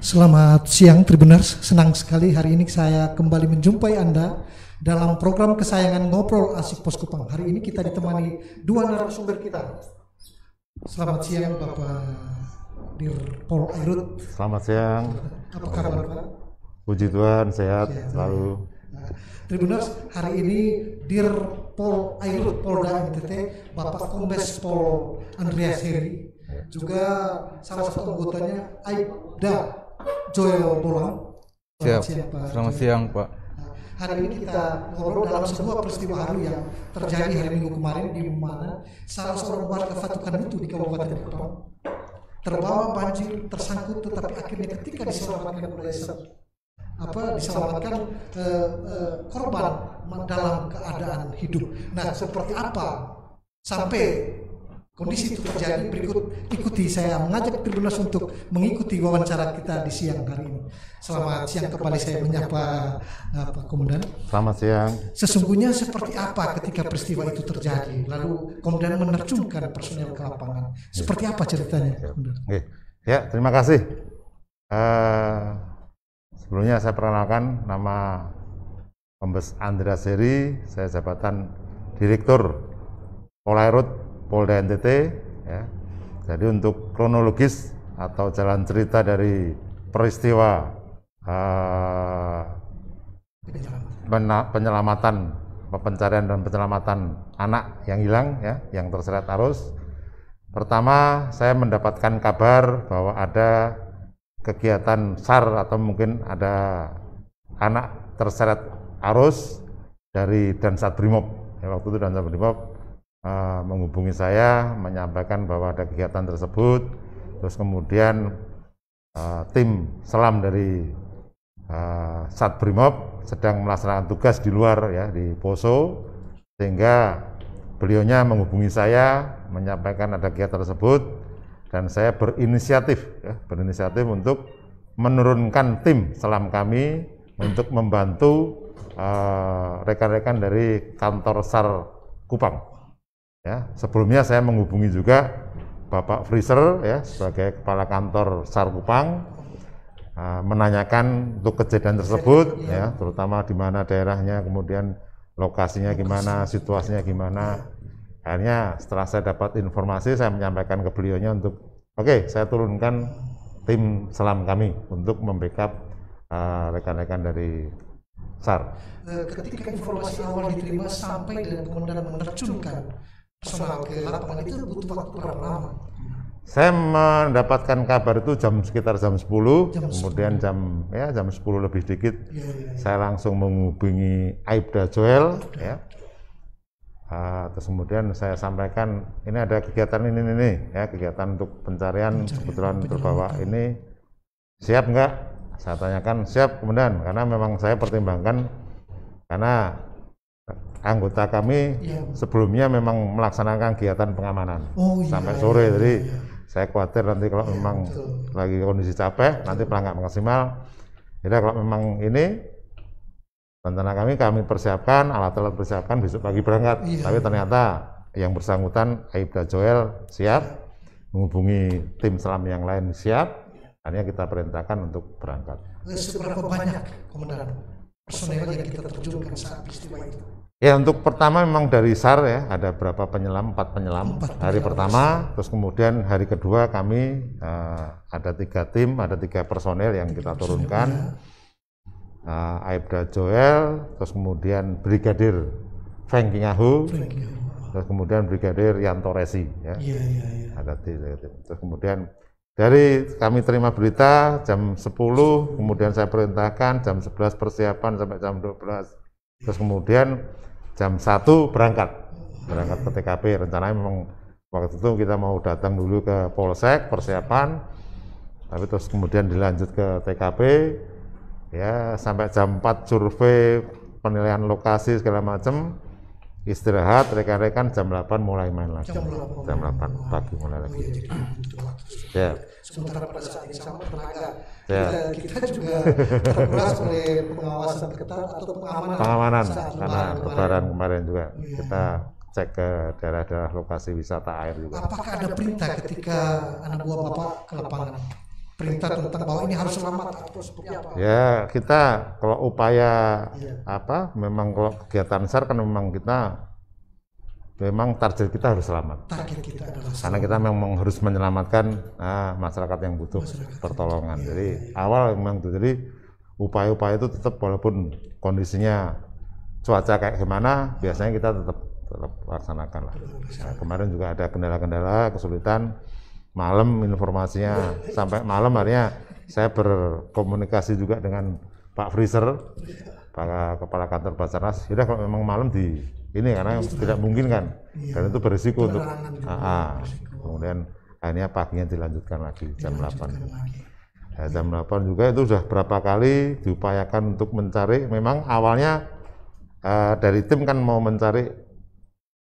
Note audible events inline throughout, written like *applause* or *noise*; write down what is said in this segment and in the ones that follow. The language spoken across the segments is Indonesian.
Selamat siang Tribuners, senang sekali hari ini saya kembali menjumpai Anda dalam program kesayangan Ngobrol Asik Pos Kupang. Hari ini kita ditemani dua narasumber kita. Selamat siang Bapak Dirpol Airut. Selamat siang. Apa kabar Pak? Puji Tuhan, sehat ya, selalu. Nah, Tribuners, hari ini Dir Dirpol Airut Polda NTT, Bapak Kombes Pol Andreas Heri, juga salah satu anggotanya Aibda Joyo Bolang. Siap. Selamat siang, Pak. Hari ini kita ngobrol dalam sebuah peristiwa haru yang terjadi hari Minggu kemarin di mana salah seorang warga Fatukan itu di Kabupaten Kupang terbawa banjir tersangkut tetapi akhirnya ketika diselamatkan oleh apa diselamatkan eh, eh, korban dalam keadaan hidup. Nah, seperti apa sampai Kondisi itu terjadi berikut ikuti saya mengajak tribunas untuk mengikuti wawancara kita di siang hari ini. Selamat siang kembali saya menyapa Pak Komandan. Selamat siang. Sesungguhnya seperti apa ketika peristiwa itu terjadi? Lalu Komandan menerjunkan personel ke lapangan. Seperti apa ceritanya? Ya. Oke. Ya, terima kasih. Uh, sebelumnya saya perkenalkan nama Kombes Andra Seri, saya jabatan Direktur Polairut Polda NTT ya. Jadi untuk kronologis atau jalan cerita dari peristiwa uh, penyelamatan pencarian dan penyelamatan anak yang hilang ya yang terseret arus pertama saya mendapatkan kabar bahwa ada kegiatan SAR atau mungkin ada anak terseret arus dari Dansat Brimob ya, waktu itu Dansat Brimob uh, menghubungi saya menyampaikan bahwa ada kegiatan tersebut terus kemudian uh, tim selam dari uh, eh, Sat Brimob sedang melaksanakan tugas di luar ya di Poso sehingga beliaunya menghubungi saya menyampaikan ada kegiatan tersebut dan saya berinisiatif ya, berinisiatif untuk menurunkan tim selam kami untuk membantu rekan-rekan uh, rekan -rekan dari kantor SAR Kupang. Ya, sebelumnya saya menghubungi juga Bapak Freezer ya sebagai kepala kantor Sar Kupang uh, menanyakan untuk kejadian tersebut iya. ya, terutama di mana daerahnya, kemudian lokasinya gimana, situasinya gimana. Akhirnya setelah saya dapat informasi saya menyampaikan ke beliaunya untuk oke, okay, saya turunkan tim selam kami untuk membackup uh, rekan-rekan dari SAR. Eh, ketika informasi awal diterima sampai dengan komandan menerjunkan personal itu butuh waktu berapa Saya mendapatkan kabar itu jam sekitar jam 10, jam 10. kemudian jam ya jam 10 lebih dikit ya, ya, ya. saya langsung menghubungi Aibda Joel Aibda. ya. Uh, terus kemudian saya sampaikan ini ada kegiatan ini ini, ini ya kegiatan untuk pencarian, pencarian kebetulan terbawa ini siap nggak? Saya tanyakan siap kemudian karena memang saya pertimbangkan karena anggota kami ya. sebelumnya memang melaksanakan kegiatan pengamanan oh, iya. sampai sore. Iya, jadi iya. saya khawatir nanti kalau ya, memang betul. lagi kondisi capek, betul. nanti perangkat maksimal. Jadi kalau memang ini rencana kami kami persiapkan alat-alat persiapkan besok pagi berangkat. Ya. Tapi ternyata yang bersangkutan Aibda Joel siap, ya. menghubungi tim selam yang lain siap. Iya. Hanya kita perintahkan untuk berangkat. Seberapa banyak komandan personel yang kita terjunkan saat peristiwa itu? Ya untuk pertama memang dari SAR ya ada berapa penyelam empat penyelam empat hari pertama pertama terus kemudian hari kedua kami uh, ada tiga tim ada tiga personel yang kita turunkan uh, Aibda Joel terus kemudian Brigadir Feng Kingahu terus kemudian Brigadir Yanto Resi ya, ya, ya, ya. ada tiga tim terus kemudian dari kami terima berita jam 10 kemudian saya perintahkan jam 11 persiapan sampai jam 12 terus kemudian jam satu berangkat berangkat ke TKP rencananya memang waktu itu kita mau datang dulu ke Polsek persiapan tapi terus kemudian dilanjut ke TKP ya sampai jam 4 survei penilaian lokasi segala macam istirahat rekan-rekan jam 8 mulai main lagi jam 8, jam 8 pagi mulai lagi iya, gitu. Yeah. Sementara pada saat ini sama tenaga yeah. kita, juga terkuras oleh pengawasan ketat atau pengamanan. Pengamanan saat karena lebaran kemarin juga yeah. kita cek ke daerah-daerah lokasi wisata air juga. Apakah ada perintah ketika anak buah bapak ke lapangan? Perintah tentang bahwa ini harus selamat atau seperti apa? Ya kita kalau upaya ya. apa memang kalau kegiatan besar kan memang kita memang target kita harus selamat. Target kita adalah Karena kita memang harus menyelamatkan ah, masyarakat yang butuh masyarakat pertolongan. Iya, jadi ya. awal memang itu. Jadi upaya-upaya itu tetap walaupun kondisinya cuaca kayak gimana, biasanya kita tetap tetap laksanakan lah. Nah, kemarin juga ada kendala-kendala, kesulitan malam informasinya iya. sampai malam akhirnya saya berkomunikasi juga dengan Pak Freezer para kepala kantor Basarnas sudah kalau memang malam di ini karena Terus iya. tidak mungkin kan iya. dan itu berisiko untuk ah, ah, berisiko. kemudian akhirnya paginya dilanjutkan lagi jam dilanjutkan 8 Ya, nah, jam 8 juga itu sudah berapa kali diupayakan untuk mencari memang awalnya uh, dari tim kan mau mencari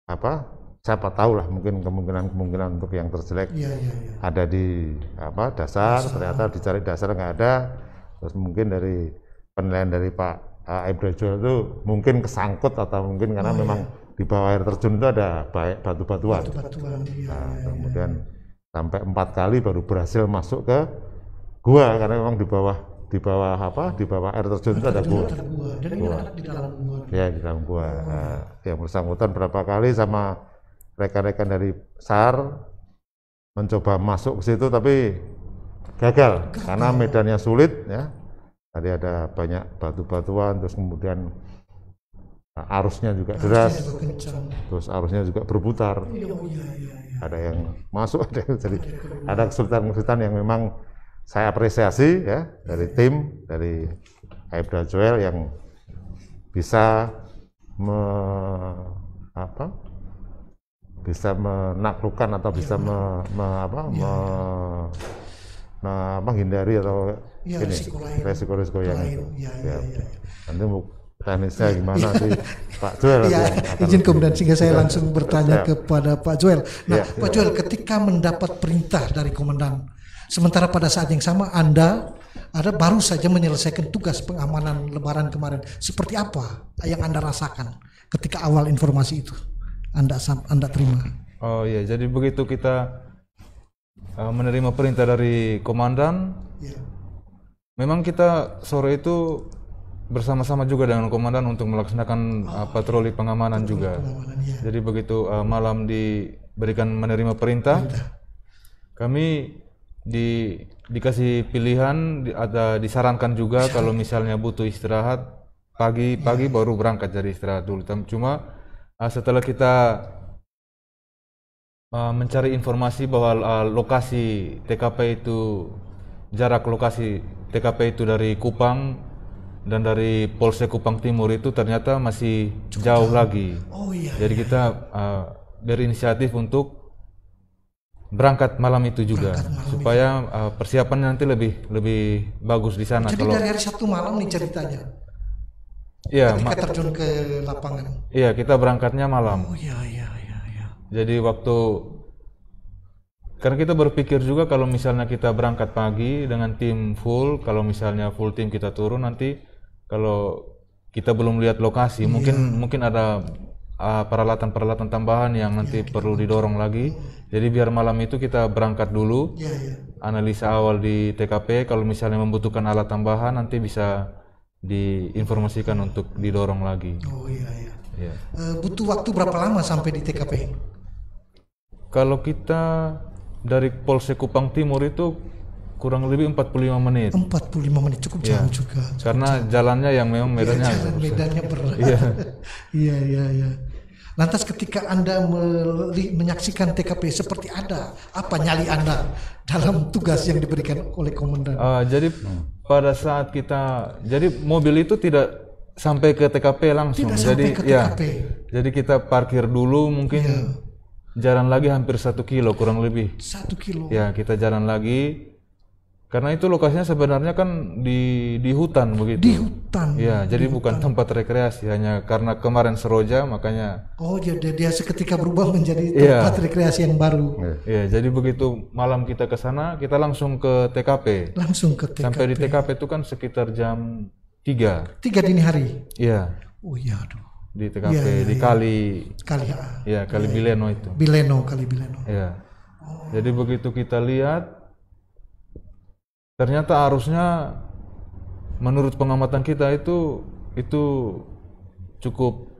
apa siapa tahu lah mungkin kemungkinan-kemungkinan untuk yang terjelek ya, ya, ya. ada di apa dasar, dasar ternyata dicari dasar nggak ada terus mungkin dari penilaian dari Pak uh, air itu mungkin kesangkut atau mungkin karena oh, iya. memang di bawah air terjun itu ada baik batu-batuan. Batu-batuan. iya, nah, iya, iya. kemudian iya. sampai empat kali baru berhasil masuk ke gua karena memang di bawah di bawah apa di bawah air terjun itu ada gua. gua. Dan gua. di dalam gua. Ya di dalam gua. Oh. Nah, yang bersangkutan berapa kali sama rekan-rekan dari SAR mencoba masuk ke situ tapi gagal, gagal. karena medannya sulit ya tadi ada banyak batu-batuan terus kemudian nah, arusnya juga deras terus arusnya juga berputar oh, iya, iya, iya. ada yang masuk ada yang jadi ada kesulitan-kesulitan yang memang saya apresiasi ya dari tim dari Aibda Joel yang bisa me, apa bisa menaklukkan atau bisa me, me, apa, me, nah, menghindari atau ya, ini resiko lain. resiko lain. yang lain. itu. Ya, ya, ya, ya, ya. Nanti teknisnya ya. gimana sih *laughs* Pak Joel? Ya, izin kemudian sehingga saya ya. langsung bertanya ya. kepada Pak Joel. Nah, ya, Pak Joel, ketika mendapat perintah dari komandan, sementara pada saat yang sama Anda ada baru saja menyelesaikan tugas pengamanan Lebaran kemarin. Seperti apa yang Anda rasakan ketika awal informasi itu Anda Anda terima? Oh ya jadi begitu kita Eh, menerima perintah dari komandan. Ya. Memang kita sore itu bersama-sama juga dengan komandan untuk melaksanakan oh, patroli pengamanan patroli juga. Pengamanan, ya. Jadi begitu uh, malam diberikan menerima perintah, perintah. kami di dikasih pilihan di, ada disarankan juga iya. kalau misalnya butuh istirahat pagi-pagi ya. baru berangkat dari istirahat dulu. Cuma uh, setelah kita Eh, mencari informasi bahwa eh, lokasi TKP itu jarak lokasi TKP itu dari Kupang dan dari Polsek Kupang Timur itu ternyata masih Cukup jauh, jauh lagi. Oh iya. Jadi iya. kita uh, berinisiatif untuk berangkat malam itu juga malam supaya itu. Uh, persiapan nanti lebih lebih bagus di sana. Jadi kalau, dari hari Sabtu malam nih ceritanya. Iya. kita terjun ke lapangan. Iya kita berangkatnya malam. Oh iya iya. Jadi waktu karena kita berpikir juga kalau misalnya kita berangkat pagi dengan tim full, kalau misalnya full tim kita turun nanti kalau kita belum lihat lokasi, yeah. mungkin mungkin ada uh, peralatan-peralatan tambahan yang nanti yeah. perlu didorong lagi. Jadi biar malam itu kita berangkat dulu, Yeah, yeah. analisa awal di TKP. Kalau misalnya membutuhkan alat tambahan, nanti bisa diinformasikan untuk didorong lagi. Oh iya iya. Ya. butuh waktu berapa lama sampai di TKP? Kalau kita dari Polsek Kupang Timur itu kurang lebih 45 menit. 45 menit cukup jauh iya. jauh juga. Cukup Karena jauh. jalannya yang memang iya, medannya. Ya, medannya berat. *laughs* Iya. Iya iya Ya. Lantas ketika Anda menyaksikan TKP seperti ada apa nyali Anda dalam tugas yang diberikan oleh komandan? Uh, jadi hmm. pada saat kita jadi mobil itu tidak sampai ke TKP langsung. Tidak jadi ke TKP. ya. Jadi kita parkir dulu mungkin ya. jalan lagi hampir satu kilo kurang lebih. Satu kilo. Ya kita jalan lagi karena itu lokasinya sebenarnya kan di di hutan begitu. Di hutan. Ya, jadi bukan tempat rekreasi hanya karena kemarin seroja makanya. Oh, jadi dia seketika berubah menjadi iya. tempat rekreasi yang baru. Ya. ya, jadi begitu malam kita ke sana, kita langsung ke TKP. Langsung ke TKP. Sampai di TKP itu kan sekitar jam Tiga. Tiga dini hari. Iya. Oh iya aduh. Di TKP ya, ya, di iya, iya. kali kali ya, kali ya, Bileno itu. Bileno kali Bileno. Iya. Oh. Jadi begitu kita lihat ternyata arusnya menurut pengamatan kita itu itu cukup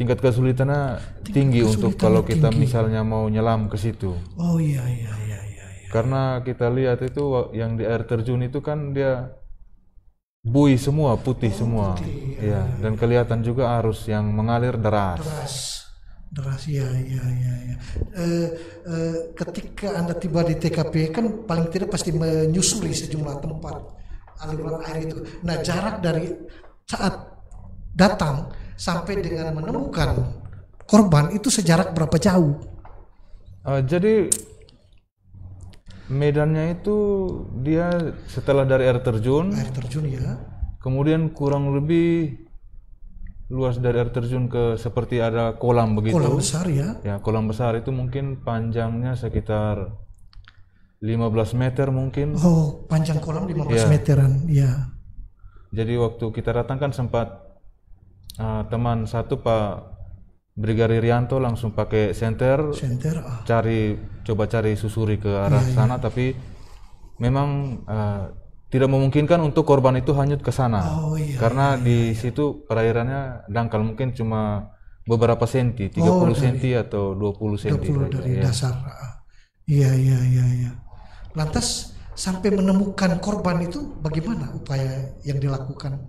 tingkat kesulitannya tingkat tinggi untuk kalau kita misalnya mau nyelam ke situ. Oh iya iya iya iya. Karena kita lihat itu yang di air terjun itu kan dia Bui semua, putih oh, semua. Putih, ya. ya, dan kelihatan juga arus yang mengalir deras. Deras. Deras ya, ya, ya, ya. E, e, ketika Anda tiba di TKP kan paling tidak pasti menyusuri sejumlah tempat aliran air itu. Nah, jarak dari saat datang sampai dengan menemukan korban itu sejarak berapa jauh? Uh, jadi medannya itu dia setelah dari air terjun air terjun ya kemudian kurang lebih luas dari air terjun ke seperti ada kolam begitu. Kolam besar ya? Ya, kolam besar itu mungkin panjangnya sekitar 15 meter mungkin. Oh, panjang kolam 15 ya. meteran, ya. Jadi waktu kita datang kan sempat uh, teman satu Pak Brigadir Rianto langsung pakai senter, senter ah. cari coba cari susuri ke arah iya, iya. sana iya. tapi memang uh, tidak memungkinkan untuk korban itu hanyut ke sana oh, iya, karena iya, iya, di iya. situ perairannya dangkal mungkin cuma beberapa senti 30 oh, senti atau 20 senti dari ya. dasar ah. iya iya iya iya lantas sampai menemukan korban itu bagaimana upaya yang dilakukan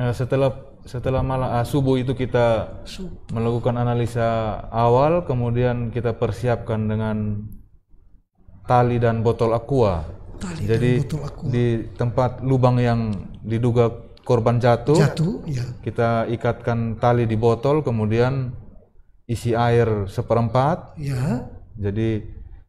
eh, setelah setelah malam uh, subuh itu kita subuh. melakukan analisa awal kemudian kita persiapkan dengan tali dan botol aqua. Tali Jadi dan botol aqua. di tempat lubang yang diduga korban jatuh, jatuh ya. kita ikatkan tali di botol kemudian isi air seperempat. Ya. Jadi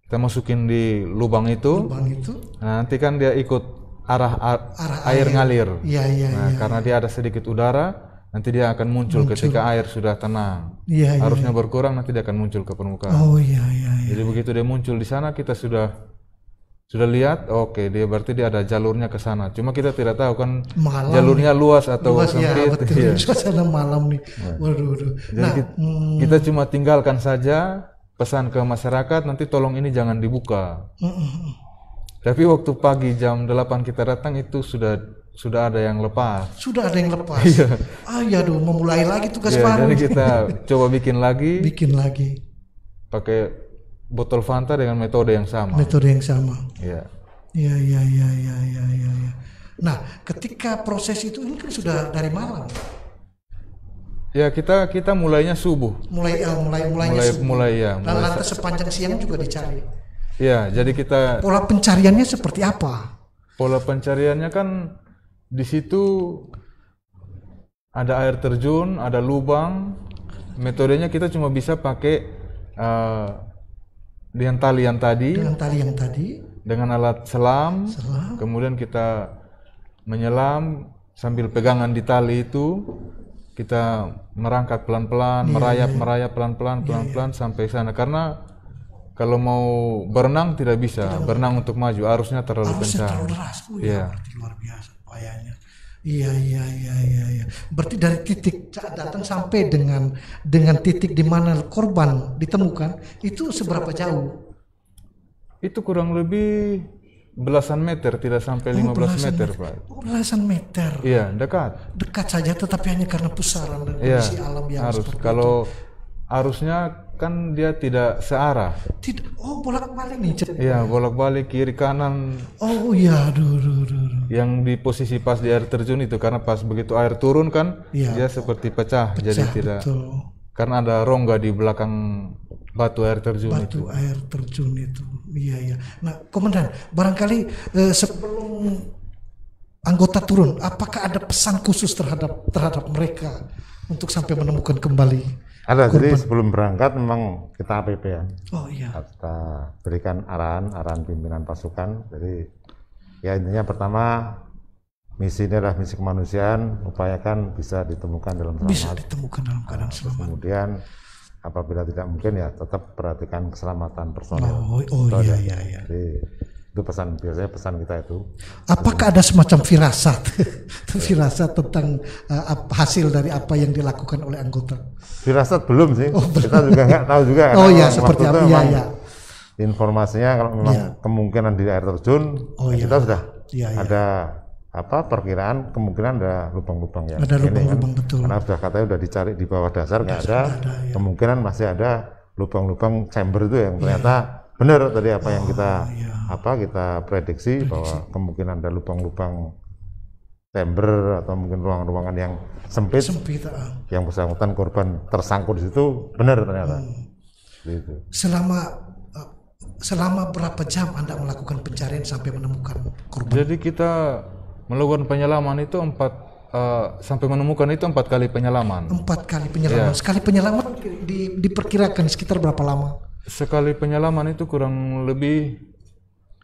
kita masukin di lubang itu. Lubang itu. Nah, nanti kan dia ikut arah, ar arah air, air ngalir. ya, ya, nah, ya, karena ya. dia ada sedikit udara, nanti dia akan muncul, muncul. ketika air sudah tenang. Iya, iya. Harusnya iya. berkurang nanti dia akan muncul ke permukaan. Oh iya iya. iya. Jadi begitu dia muncul di sana kita sudah sudah lihat, oke okay, dia berarti dia ada jalurnya ke sana. Cuma kita tidak tahu kan malam jalurnya luas atau luas, iya, sempit. Ya, betul. Iya. *laughs* malam nih. Iya. Waduh, waduh. nah, kita, hmm. kita cuma tinggalkan saja pesan ke masyarakat nanti tolong ini jangan dibuka. Mm Tapi waktu pagi jam 8 kita datang itu sudah sudah ada yang lepas. Sudah ada yang lepas. Iya. Ah ya dong, memulai lagi tugas iya, yeah, baru. Jadi kita coba bikin lagi. Bikin lagi. Pakai botol Fanta dengan metode yang sama. Metode yang sama. Iya. Iya iya iya iya iya iya. Ya. Nah, ketika proses itu ini kan sudah dari malam. Ya kita kita mulainya subuh. Mulai ya, mulai mulainya mulai, subuh. Mulai ya. Mulai lantas sepanjang siang juga dicari. Ya, jadi kita pola pencariannya seperti apa? Pola pencariannya kan di situ ada air terjun, ada lubang. Metodenya kita cuma bisa pakai uh, dengan tali yang tadi. Dengan tali yang tadi. Dengan alat selam. Selam. Kemudian kita menyelam sambil pegangan di tali itu kita merangkak pelan-pelan, yeah, merayap, yeah. merayap pelan-pelan, iya, iya. pelan-pelan yeah, yeah. sampai sana. Karena kalau mau berenang tidak bisa, tidak berenang untuk maju arusnya terlalu arusnya kencang. Terlalu deras. Oh, ya, ya. luar biasa upayanya. Iya iya iya iya iya. Berarti dari titik datang sampai dengan dengan titik di mana korban ditemukan itu seberapa jauh? Itu kurang lebih belasan meter, tidak sampai oh, 15 belasan meter, meter, Pak. Oh, belasan meter. Iya, dekat. Dekat saja tetapi hanya karena pusaran dan iya, kondisi iya, alam yang harus. seperti Kalau itu. arusnya kan dia tidak searah. Tidak. Oh, bolak-balik nih Iya, bolak-balik kiri kanan. Oh iya, aduh, aduh, Yang di posisi pas di air terjun itu karena pas begitu air turun kan ya. dia seperti pecah, pecah jadi tidak. Betul. Karena ada rongga di belakang batu air terjun batu itu. air terjun itu. Iya, iya. Nah, komandan, barangkali eh, sebelum anggota turun, apakah ada pesan khusus terhadap terhadap mereka untuk sampai menemukan kembali ada kurban. jadi sebelum berangkat memang kita APP ya. Oh iya. Kita berikan arahan arahan pimpinan pasukan. Jadi ya intinya pertama misi ini adalah misi kemanusiaan, upayakan bisa ditemukan dalam selamat. Bisa ditemukan dalam keadaan selamat. Terus kemudian apabila tidak mungkin ya tetap perhatikan keselamatan personal. Oh, oh, oh iya, ya? iya iya. Jadi, itu pesan biasanya pesan kita itu apakah ada semacam firasat *laughs* firasat tentang uh, hasil dari apa yang dilakukan oleh anggota firasat belum sih oh, belum. kita juga nggak tahu juga oh ya seperti apa ya, ya informasinya kalau memang ya. kemungkinan di air terjun oh, ya. kita sudah ya, ya. ada apa perkiraan kemungkinan ada lubang-lubang ya ada kan. lubang-lubang kan, betul karena sudah katanya sudah dicari di bawah dasar nggak ada, ada ya. kemungkinan masih ada lubang-lubang chamber itu yang iya. ternyata benar tadi apa yang kita oh, iya. apa kita prediksi, prediksi bahwa kemungkinan ada lubang-lubang chamber atau mungkin ruangan-ruangan yang sempit, sempit ah. yang bersangkutan korban tersangkut di situ benar ternyata hmm. gitu. selama eh, selama berapa jam anda melakukan pencarian sampai menemukan korban jadi kita melakukan penyelaman itu empat Uh, sampai menemukan itu empat kali penyelaman. Empat kali penyelaman. Yeah. Sekali penyelaman di, diperkirakan sekitar berapa lama? sekali penyelaman itu kurang lebih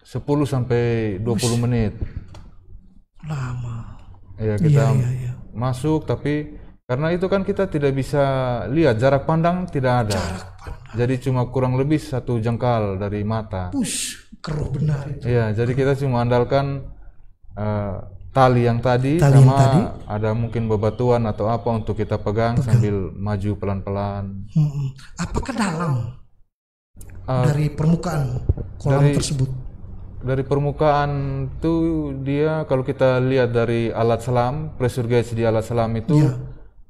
10 sampai 20 Ush. menit. Lama. Ya kita iya, iya, iya. masuk tapi karena itu kan kita tidak bisa lihat jarak pandang tidak ada. Jarak pandang. Jadi cuma kurang lebih satu jengkal dari mata. Push, keruh benar itu. Iya, jadi kita cuma andalkan uh, tali yang tadi tali sama yang tadi. ada mungkin bebatuan atau apa untuk kita pegang, pegang. sambil maju pelan-pelan. Hmm, apakah dalam? uh, dari permukaan kolam dari, tersebut? Dari permukaan itu dia kalau kita lihat dari alat selam, pressure gauge di alat selam itu ya.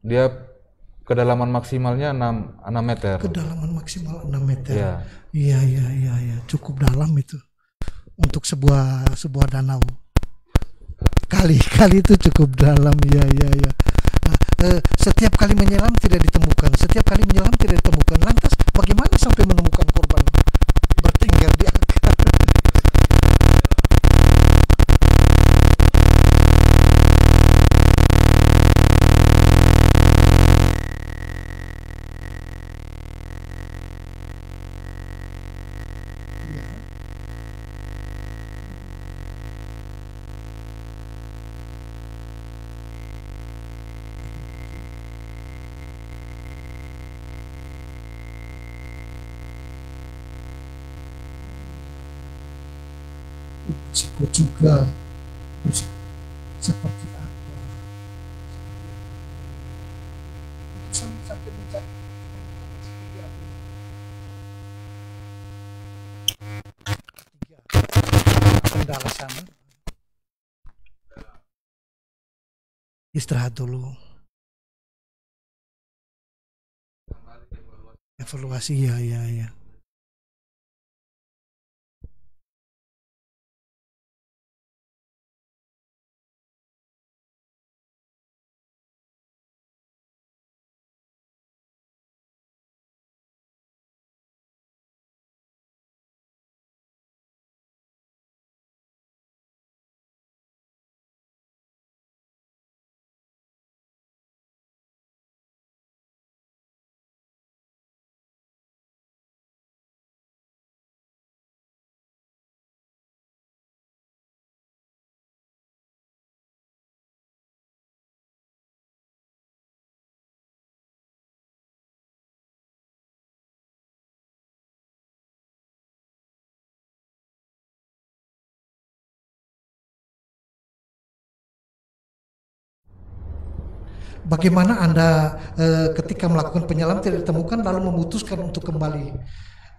dia kedalaman maksimalnya 6 6 meter. Kedalaman maksimal 6 meter. Ya. Iya. Iya iya iya ya. cukup dalam itu. Untuk sebuah sebuah danau. Kali-kali *laughs* itu cukup dalam ya ya ya. Eh, setiap kali menyelam tidak ditemukan setiap kali menyelam tidak ditemukan lantas bagaimana sampai menemukan korban bertinggal di sebut juga seperti apa sampai istirahat dulu evaluasi ya ya ya bagaimana Anda uh, ketika melakukan penyelam tidak ditemukan lalu memutuskan untuk kembali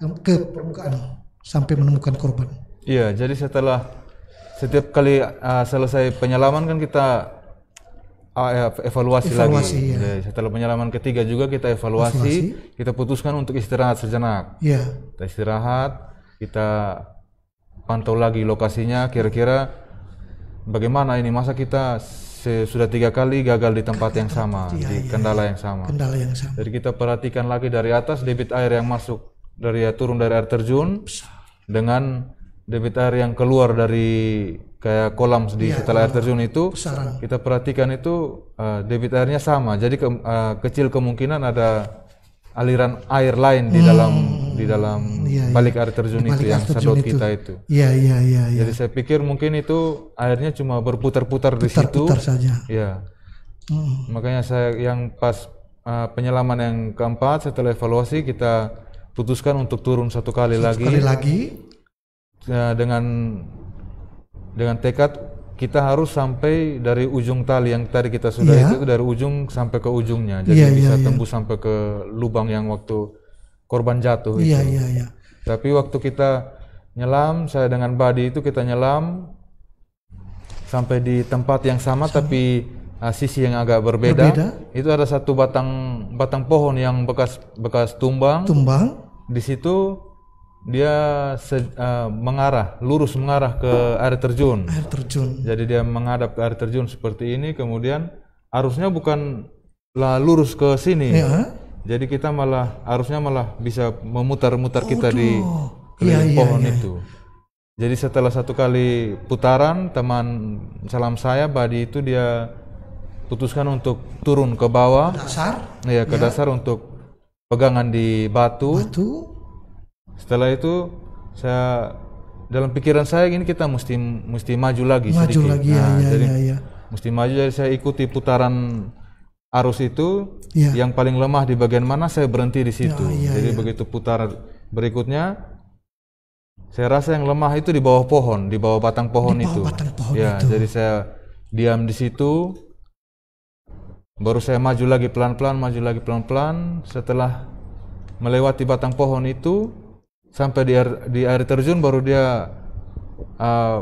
eh, ke permukaan sampai menemukan korban? Iya, jadi setelah setiap kali uh, selesai penyelaman kan kita uh, ah, evaluasi, ya, evaluasi lagi. ya. Jadi, setelah penyelaman ketiga juga kita evaluasi, evaluasi. kita putuskan untuk istirahat sejenak. Iya. Kita istirahat, kita pantau lagi lokasinya kira-kira bagaimana ini masa kita sudah tiga kali gagal di tempat yang sama, iya, di iya, kendala iya, yang sama. Kendala yang sama. Jadi kita perhatikan lagi dari atas debit air yang masuk dari ya turun dari air terjun Besar. dengan debit air yang keluar dari kayak kolam di ya, setelah air iya. terjun itu kita perhatikan itu uh, debit airnya sama. Jadi ke, uh, kecil kemungkinan ada aliran air lain di hmm. dalam di hmm. dalam ya, balik air terjun di itu yang sedot kita itu. Iya iya iya. Ya. Jadi saya pikir mungkin itu airnya cuma berputar-putar di situ. Putar saja. Iya. Hmm. Makanya saya yang pas uh, penyelaman yang keempat setelah evaluasi kita putuskan untuk turun satu kali satu lagi. Kali lagi. Ya, dengan dengan tekad kita harus sampai dari ujung tali yang tadi kita sudah ya. itu dari ujung sampai ke ujungnya jadi ya, bisa ya, tembus ya. sampai ke lubang yang waktu korban jatuh. Iya, itu. iya, iya. Tapi waktu kita nyelam, saya dengan Badi itu kita nyelam sampai di tempat yang sama, sama. tapi uh, sisi yang agak berbeda. berbeda. Itu ada satu batang batang pohon yang bekas bekas tumbang. Tumbang. Di situ dia se, uh, mengarah lurus mengarah ke air terjun. Air terjun. Jadi dia menghadap ke air terjun seperti ini, kemudian arusnya bukan lah lurus ke sini. Ya jadi kita malah arusnya malah bisa memutar-mutar oh, kita aduh. di ya, pohon ya, itu. Jadi setelah satu kali putaran teman salam saya Badi itu dia putuskan untuk turun ke bawah. Dasar? Iya ke iya. dasar untuk pegangan di batu. Batu. Setelah itu saya dalam pikiran saya ini kita mesti mesti maju lagi maju sedikit. lagi iya, nah, ya, jadi ya, ya. mesti maju jadi saya ikuti putaran arus itu ya. yang paling lemah di bagian mana saya berhenti di situ. Ya, ya, Jadi ya. begitu putar berikutnya saya rasa yang lemah itu di bawah pohon, di bawah batang pohon bawah itu. Batang pohon ya, itu. jadi saya diam di situ. Baru saya maju lagi pelan-pelan, maju lagi pelan-pelan. Setelah melewati batang pohon itu sampai di air, di air terjun baru dia uh,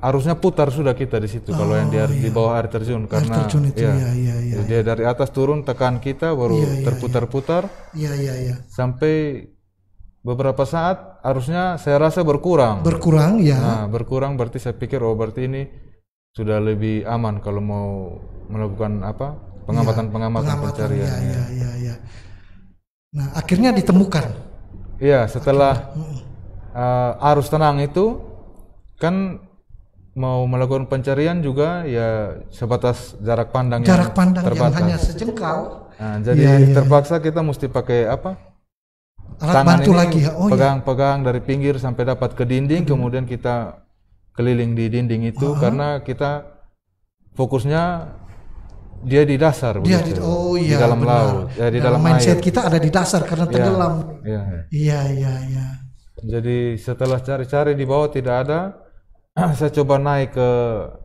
harusnya putar sudah kita di situ oh, kalau yang di, oh, iya. di bawah air terjun karena air terjun itu, ya, ya, ya, ya, ya. dia iya. dari atas turun tekan kita baru ya, ya, terputar-putar ya, ya, ya. sampai beberapa saat harusnya saya rasa berkurang berkurang ya nah, berkurang berarti saya pikir oh berarti ini sudah lebih aman kalau mau melakukan apa pengamatan iya, pengamatan, pengamatan pencarian ya, ya. Ya, ya, nah akhirnya ditemukan Iya setelah uh, arus tenang itu kan mau melakukan pencarian juga ya sebatas jarak pandang jarak yang pandang terbatas. yang hanya sejengkal. Nah, jadi ya, ya, terpaksa kita mesti pakai apa? Alat Tangan bantu ini lagi. Ya. Oh, iya. pegang-pegang dari pinggir sampai dapat ke dinding, hmm. kemudian kita keliling di dinding itu uh -huh. karena kita fokusnya dia di dasar dia di, oh iya, di dalam benar. laut ya, di dalam, nah, dalam mindset air. kita ada di dasar karena iya, tenggelam iya iya iya ya. jadi setelah cari-cari di bawah tidak ada *clears throat* saya coba naik ke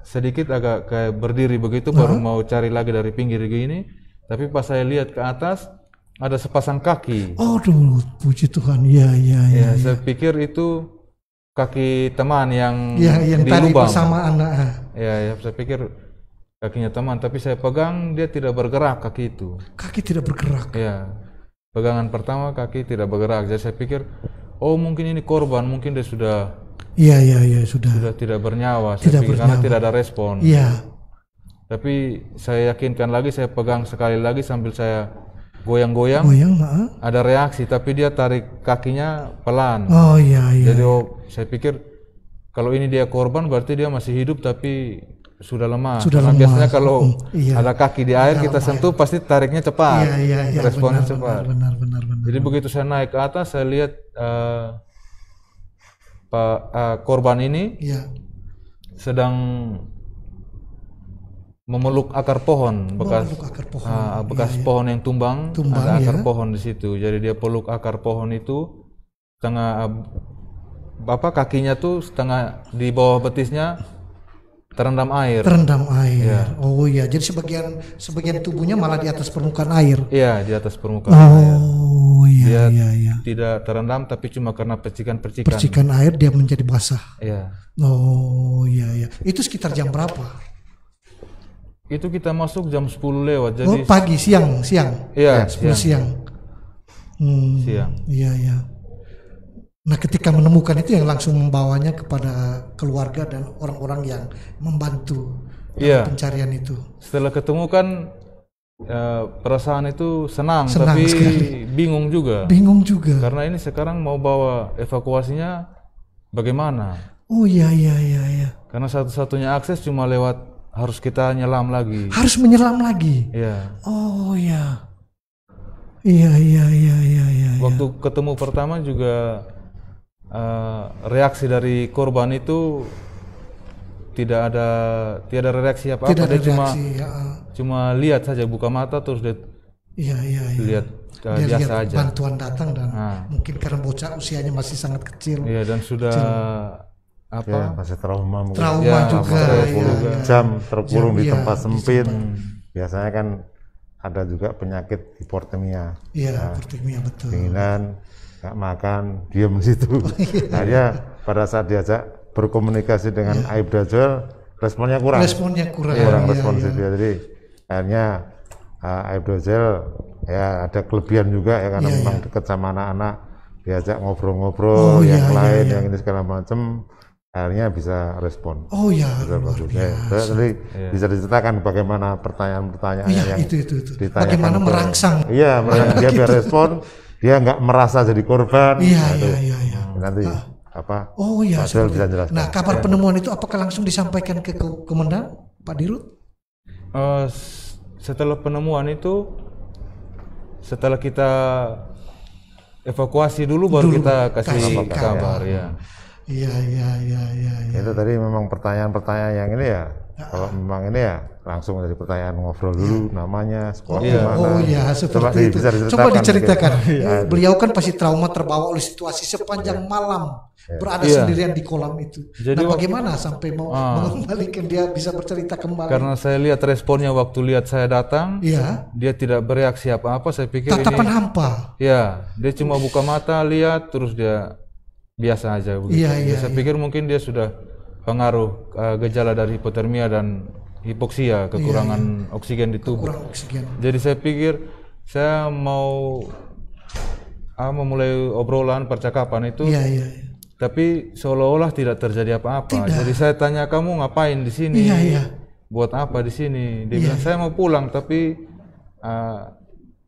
sedikit agak kayak berdiri begitu uh -huh. baru uh-huh. mau cari lagi dari pinggir gini tapi pas saya lihat ke atas ada sepasang kaki. Oh, dulu puji Tuhan. Ya, ya, ya. ya, ya. saya pikir itu kaki teman yang ya, yang di tadi bersama anak. Ah. Ya, ya, saya pikir kakinya teman, tapi saya pegang dia tidak bergerak kaki itu. Kaki tidak bergerak. Ya. Pegangan pertama kaki tidak bergerak. Jadi saya pikir, oh mungkin ini korban, mungkin dia sudah Iya iya iya sudah. Sudah tidak bernyawa. Tidak bernyawa. Karena tidak ada respon. Iya. Tapi saya yakinkan lagi, saya pegang sekali lagi sambil saya goyang-goyang. Goyang, -goyang. ada reaksi, tapi dia tarik kakinya pelan. Oh iya iya. Jadi iya. oh, saya pikir kalau ini dia korban berarti dia masih hidup tapi sudah lemah. Sudah Karena lemah. biasanya kalau hmm, iya. ada kaki di air kita sentuh air. Iya. pasti tariknya cepat. Iya, iya, iya. Responnya benar, cepat. Benar, benar, benar, benar. Jadi begitu saya naik ke atas saya lihat uh, Pak uh, korban ini ya. sedang memeluk akar pohon bekas memeluk akar pohon. Uh, bekas ya, ya. pohon yang tumbang, tumbang ada akar ya. pohon di situ. Jadi dia peluk akar pohon itu setengah eh, apa kakinya tuh setengah di bawah betisnya terendam air. Terendam air. Ya. Oh iya, jadi sebagian sebagian tubuhnya malah di atas permukaan air. Iya, di atas permukaan oh. air. Iya, dia ya, ya. tidak terendam tapi cuma karena percikan-percikan. Percikan air dia menjadi basah. Iya. Oh iya iya. Itu sekitar jam berapa? Itu kita masuk jam 10 lewat jadi Oh, pagi siang, siang. Iya, 10 ya, siang. siang. Hmm, Iya iya. Nah, ketika menemukan itu yang langsung membawanya kepada keluarga dan orang-orang yang membantu iya. pencarian itu. Setelah ketemu kan ya, perasaan itu senang, senang tapi sekali. bingung juga. Bingung juga. Karena ini sekarang mau bawa evakuasinya bagaimana? Oh iya iya iya iya. Karena satu-satunya akses cuma lewat harus kita nyelam lagi. Harus menyelam lagi. Iya. Oh iya. Iya iya iya iya iya. iya. Waktu ya. ketemu pertama juga uh, reaksi dari korban itu tidak ada tidak ada reaksi apa-apa. Tidak ada dia reaksi, cuma ya cuma lihat saja buka mata terus lihat iya iya iya lihat dia biasa lihat aja bantuan datang dan nah. mungkin karena bocah usianya masih sangat kecil iya dan sudah kecil apa ya, masih trauma mungkin. trauma ya, juga, iya. juga. Ya, jam terkurung jam, di iya, tempat ya, sempit di biasanya kan ada juga penyakit hipotermia iya nah, hiportemia betul keinginan nggak makan diam di situ oh, iya. nah pada saat diajak berkomunikasi dengan ya. aib dajjal responnya kurang responnya kurang kurang ya, responsif ya, ya. jadi akhirnya uh, eh, air dozel ya ada kelebihan juga ya karena yeah, iya. memang yeah. dekat sama anak-anak diajak ngobrol-ngobrol oh, yang yeah, iya, lain yeah, yeah. yang ini segala macam akhirnya bisa respon. Oh ya, bisa luar biasa. Ya, jadi ya. bisa diceritakan bagaimana pertanyaan-pertanyaan ya, yang itu, itu, itu. ditanyakan. Bagaimana merangsang. Iya, merangsang *laughs* dia gitu. respon, dia nggak merasa jadi korban. Iya, nah, iya, iya, iya. Ya. Nanti ah. apa? Oh ya bisa jelaskan. Nah, kabar ya. penemuan itu apakah langsung disampaikan ke, ke Pak Dirut? uh, setelah penemuan itu setelah kita evakuasi dulu baru dulu kita kasih, kasih kabar, kabar ya. Iya iya iya iya. Ya. Itu tadi memang pertanyaan-pertanyaan yang ini ya kalau memang ini ya langsung dari pertanyaan ngobrol dulu iya. namanya sekolah iya. oh, iya. mana. Oh gitu. iya seperti Coba itu. Coba diceritakan. Beliau kan pasti trauma terbawa oleh situasi sepanjang ya. malam iya. berada ya. sendirian di kolam itu. Jadi nah bagaimana waktu, sampai mau ah, mengembalikan dia bisa bercerita kembali? Karena saya lihat responnya waktu lihat saya datang, ya. dia tidak bereaksi apa-apa. Saya pikir tatapan ini, hampa. Ya, dia cuma buka mata lihat terus dia biasa aja begitu. Iya, iya, saya pikir mungkin dia sudah pengaruh uh, gejala dari hipotermia dan hipoksia iya, kekurangan iya, iya. oksigen di tubuh. oksigen. Jadi saya pikir saya mau ah, memulai obrolan percakapan itu. Iya, iya, iya. Tapi seolah-olah tidak terjadi apa-apa. Jadi saya tanya kamu ngapain di sini? Iya, iya. Buat apa di sini? Dia iya. bilang saya mau pulang tapi uh,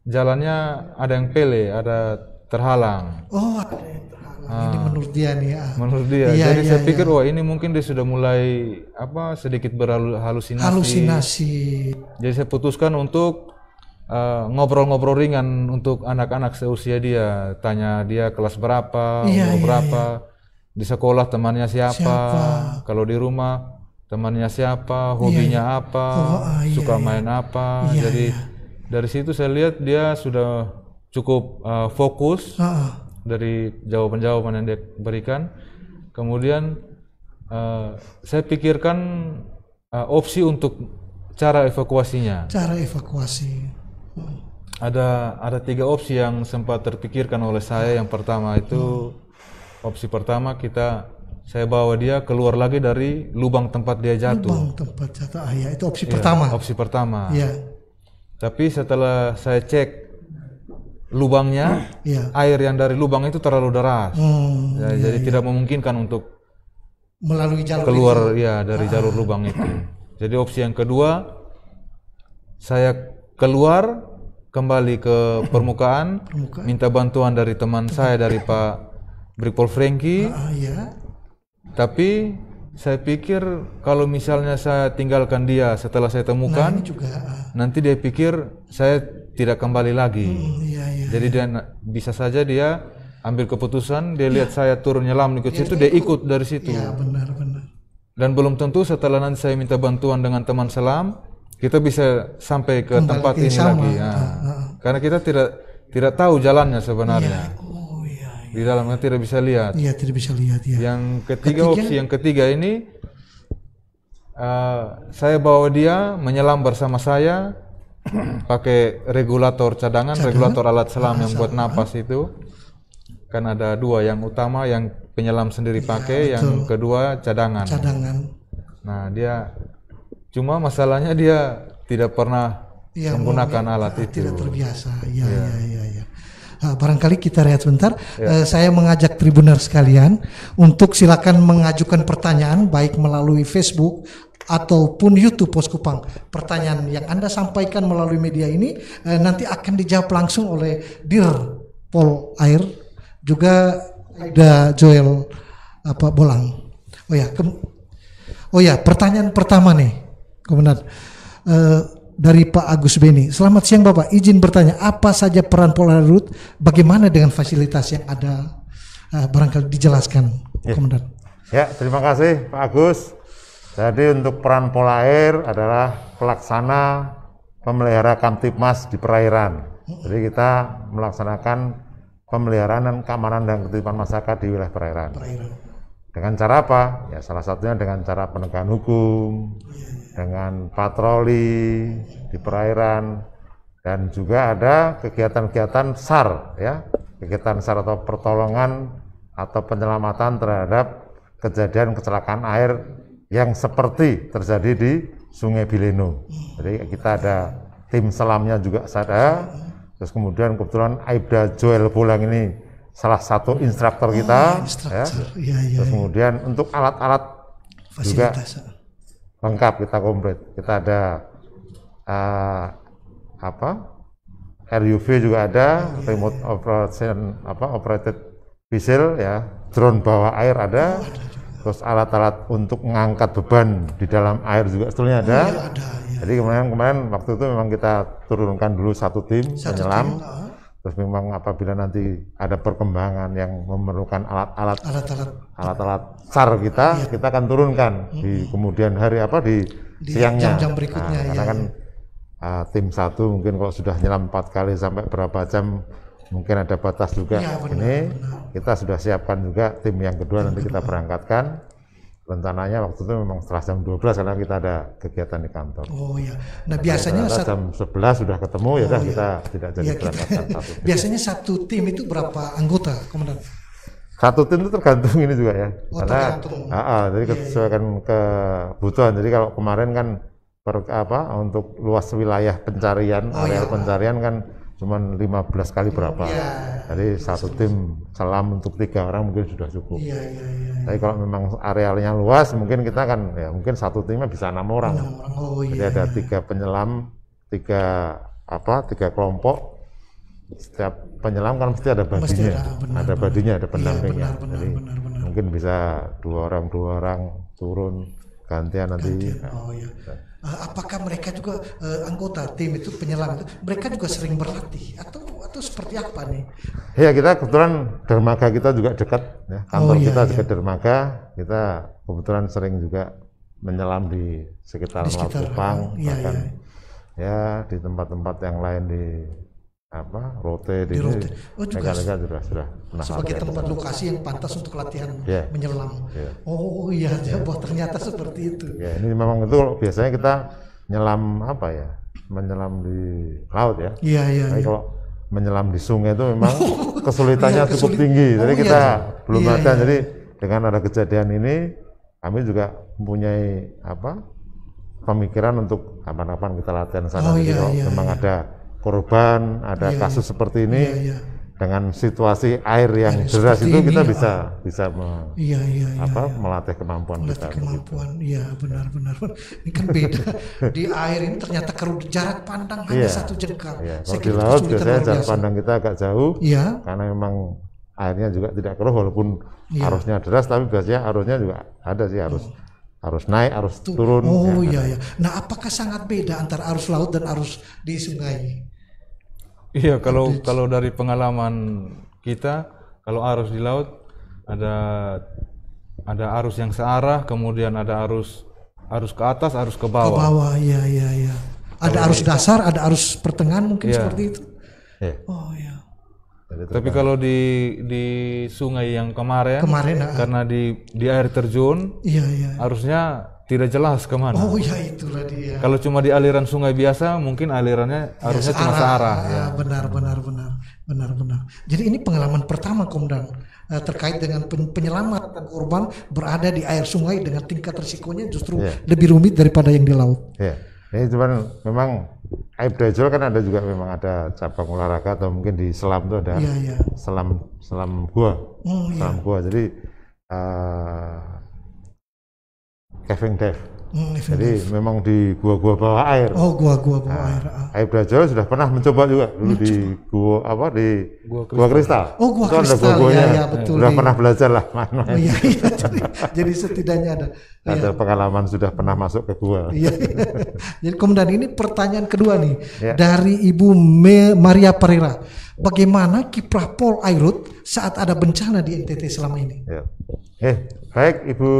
jalannya ada yang pele, ada terhalang. Oh, ada terhalang ini ah. menurut dia nih ah. menurut dia iya, jadi iya, saya iya. pikir wah ini mungkin dia sudah mulai apa sedikit berhalusinasi halusinasi jadi saya putuskan untuk eh, ngobrol-ngobrol uh, ringan untuk anak-anak seusia dia tanya dia kelas berapa iya, umur iya, berapa iya. di sekolah temannya siapa, siapa? kalau di rumah temannya siapa iya, hobinya iya, iya. apa oh, uh, iya, suka iya. main apa iya, jadi iya. dari situ saya lihat dia sudah cukup uh, fokus uh -uh dari jawaban-jawaban yang dia berikan. Kemudian uh, saya pikirkan uh, opsi untuk cara evakuasinya. Cara evakuasi. Hmm. Ada ada tiga opsi yang sempat terpikirkan oleh saya. Yang pertama itu hmm. opsi pertama kita saya bawa dia keluar lagi dari lubang tempat dia jatuh. Lubang tempat jatuh, ah, iya, itu opsi ya, pertama. Opsi pertama. Ya. Tapi setelah saya cek lubangnya, yeah. *clears throat* Ya. air yang dari lubang itu terlalu deras, hmm, ya, yeah, jadi yeah. tidak memungkinkan untuk melalui jalur keluar itu. ya dari ah. jalur lubang itu. *clears throat* Jadi opsi yang kedua, saya keluar kembali ke permukaan, permukaan. minta bantuan dari teman saya dari Pak Brigpol franky ah, ah, ya. Tapi saya pikir kalau misalnya saya tinggalkan dia setelah saya temukan, nah, juga. Ah. nanti dia pikir saya tidak kembali lagi. Hmm, iya, iya, Jadi iya. dia bisa saja dia ambil keputusan, dia lihat saya turun nyelam iya, ikut situ, dia ikut dari situ. Iya, benar, benar. Dan belum tentu setelah nanti saya minta bantuan dengan teman selam, kita bisa sampai ke kembali tempat ini sama. lagi. Ya. ah. Karena kita tidak tidak tahu jalannya sebenarnya. Iya, oh, iya, di dalamnya tidak bisa lihat. Iya, tidak bisa lihat ya. Yang ketiga, ketiga opsi yang ketiga ini uh, saya bawa dia menyelam bersama saya pakai regulator cadangan, cadangan, regulator alat selam ah, yang buat napas ah. itu kan ada dua yang utama yang penyelam sendiri ya, pakai, betul. yang kedua cadangan. Cadangan. Nah dia cuma masalahnya dia tidak pernah ya, menggunakan ya, alat itu. Tidak terbiasa. Iya iya iya. Ya, ya. ya barangkali kita lihat sebentar. Ya. Uh, saya mengajak Tribuner sekalian untuk silakan mengajukan pertanyaan baik melalui Facebook ataupun YouTube Pos Kupang. Pertanyaan yang Anda sampaikan melalui media ini eh, nanti akan dijawab langsung oleh Dir Pol Air juga ada Joel apa Bolang. Oh ya, oh ya pertanyaan pertama nih, Komandan eh, dari Pak Agus Beni. Selamat siang Bapak, izin bertanya apa saja peran Polarut, bagaimana dengan fasilitas yang ada eh, barangkali dijelaskan, ya. Komandan. Ya, terima kasih Pak Agus. Jadi untuk peran Polair adalah pelaksana pemelihara Kamtipmas di perairan. Jadi kita melaksanakan pemeliharaan dan keamanan dan ketertiban masyarakat di wilayah perairan. perairan. Dengan cara apa? Ya salah satunya dengan cara penegakan hukum, dengan patroli di perairan, dan juga ada kegiatan-kegiatan SAR ya kegiatan SAR atau pertolongan atau penyelamatan terhadap kejadian kecelakaan air yang seperti terjadi di Sungai Bileno. Jadi kita ada tim selamnya juga ada. Terus kemudian kebetulan Aibda Joel Bolang ini salah satu instruktur kita. Oh, Ya. Ya, ya, Terus iya, iya, iya. kemudian ya. untuk alat-alat juga lengkap kita komplit. Kita ada uh, apa? RUV juga ada, oh, remote operation apa operated vessel ya, drone bawah air ada. Oh, ada terus alat-alat untuk mengangkat beban di dalam air juga sebetulnya ada. Oh, iya, ada iya. Jadi kemarin-kemarin waktu itu memang kita turunkan dulu satu tim satu penyelam. Tim, uh. Terus memang apabila nanti ada perkembangan yang memerlukan alat-alat alat-alat sar kita, iya. kita akan turunkan hmm. di kemudian hari apa di, di siangnya. Jam-jam berikutnya nah, iya, Karena kan Uh, tim satu mungkin kalau sudah nyelam empat kali sampai berapa jam mungkin ada batas juga ya, benar, ini benar. kita sudah siapkan juga tim yang kedua tim nanti kedua. kita berangkatkan rencananya waktu itu memang setelah jam 12 karena kita ada kegiatan di kantor. Oh iya. Nah, biasanya saat... jam 11 sudah ketemu ya oh, ya iya. kita tidak jadi ya, kita... satu. *laughs* biasanya satu tim itu berapa anggota, Komandan? Satu tim itu tergantung ini juga ya. Oh, karena tergantung. Ah, ah, jadi sesuaikan iya, iya. kebutuhan. Jadi kalau kemarin kan per, apa untuk luas wilayah pencarian, oh, area iya. pencarian kan cuman 15 kali berapa. Ya, Jadi ya, satu tim selam untuk tiga orang mungkin sudah cukup. Ya, ya, ya, Tapi kalau memang arealnya luas mungkin kita kan ya mungkin satu timnya bisa enam orang. Oh, Jadi ya, ada ya. tiga penyelam, tiga apa, tiga kelompok. Setiap penyelam kan mesti ada badinya, mesti ada, benar, ada badinya, ada pendampingnya. Ya, benar, benar, Jadi benar, benar, mungkin bisa dua orang dua orang turun gantian nanti. Gantian. Oh, ya. Eh, apakah mereka juga uh, anggota tim itu penyelam itu mereka juga sering berlatih atau atau seperti apa nih? Ya kita kebetulan dermaga kita juga dekat ya. Oh, kantor oh, iya, kita iya. dermaga kita kebetulan sering juga menyelam di sekitar, di sekitar laut iya, bahkan iya, iya. ya di tempat-tempat yang lain di apa rote di, di rote. Oh, negara sudah sudah nah, sebagai tempat itu. lokasi yang pantas untuk latihan yeah. menyelam. Yeah. Oh iya, yeah. Bahwa ternyata seperti itu. Yeah, ini memang itu biasanya kita menyelam apa ya? Menyelam di laut ya. Iya yeah, iya. Yeah, yeah. kalau menyelam di sungai itu memang *laughs* iya, kesulitannya yeah, cukup tinggi. tinggi. Jadi oh, kita yeah. belum yeah, latihan. Yeah. Jadi dengan ada kejadian ini kami juga mempunyai apa? pemikiran untuk kapan-kapan kita latihan sana. Oh, Jadi yeah, kalau yeah, memang yeah. ada korban, ada ya, kasus ya. seperti ini. Ya, ya. Dengan situasi air yang air deras itu kita ya. bisa bisa me, ya, ya, apa, ya. melatih kemampuan melatih kita. kemampuan, iya benar-benar. Iya. Ini kan beda di air ini ternyata kerut jarak pandang hanya satu jengkal. Ya. Kalau di laut biasanya jarak pandang kita agak jauh, ya. karena memang airnya juga tidak keruh walaupun ya. arusnya deras, tapi biasanya arusnya juga ada sih arus. Oh harus naik, arus turun. Oh ya. iya ya. Nah, apakah sangat beda antara arus laut dan arus di sungai? Iya, kalau kalau dari pengalaman kita, kalau arus di laut ada ada arus yang searah, kemudian ada arus arus ke atas, arus ke bawah. Ke bawah, iya iya iya. Ada kalau arus dasar, ada arus pertengahan mungkin iya. seperti itu. Iya. Oh iya. Tapi kalau di di sungai yang kemarin, kemarin ah. karena di di air terjun, iya, iya. arusnya tidak jelas kemana. Oh ya itulah dia. Kalau cuma di aliran sungai biasa, mungkin alirannya harusnya ya, cuma searah. Ah, ya. Benar, benar, benar, benar, benar. Jadi ini pengalaman pertama Komdan eh, terkait dengan penyelamatan korban berada di air sungai dengan tingkat risikonya justru ya. lebih rumit daripada yang di laut. Ya. Ini cuman memang air dajol kan ada juga memang ada cabang olahraga atau mungkin di selam tuh ada ya, ya. selam selam gua, oh, iya. selam ya. gua. Jadi uh, FNTF. Hmm, Jadi memang di gua-gua bawah air. Oh, gua-gua bawah nah, air. Ah. Aib Dajjal sudah pernah mencoba juga dulu mencoba. di gua apa di gua kristal. Gua kristal. Oh, gua kristal. Gua ya, ya, iya, betul. Sudah iya. pernah belajar lah mana. Oh, iya, iya. *laughs* Jadi, setidaknya ada ada iya. pengalaman sudah pernah masuk ke gua. Iya. Ya. jadi komandan ini pertanyaan kedua nih ya. dari Ibu Me Maria Pereira. Bagaimana kiprah Pol Airut saat ada bencana di NTT selama ini? Ya. Eh, baik Ibu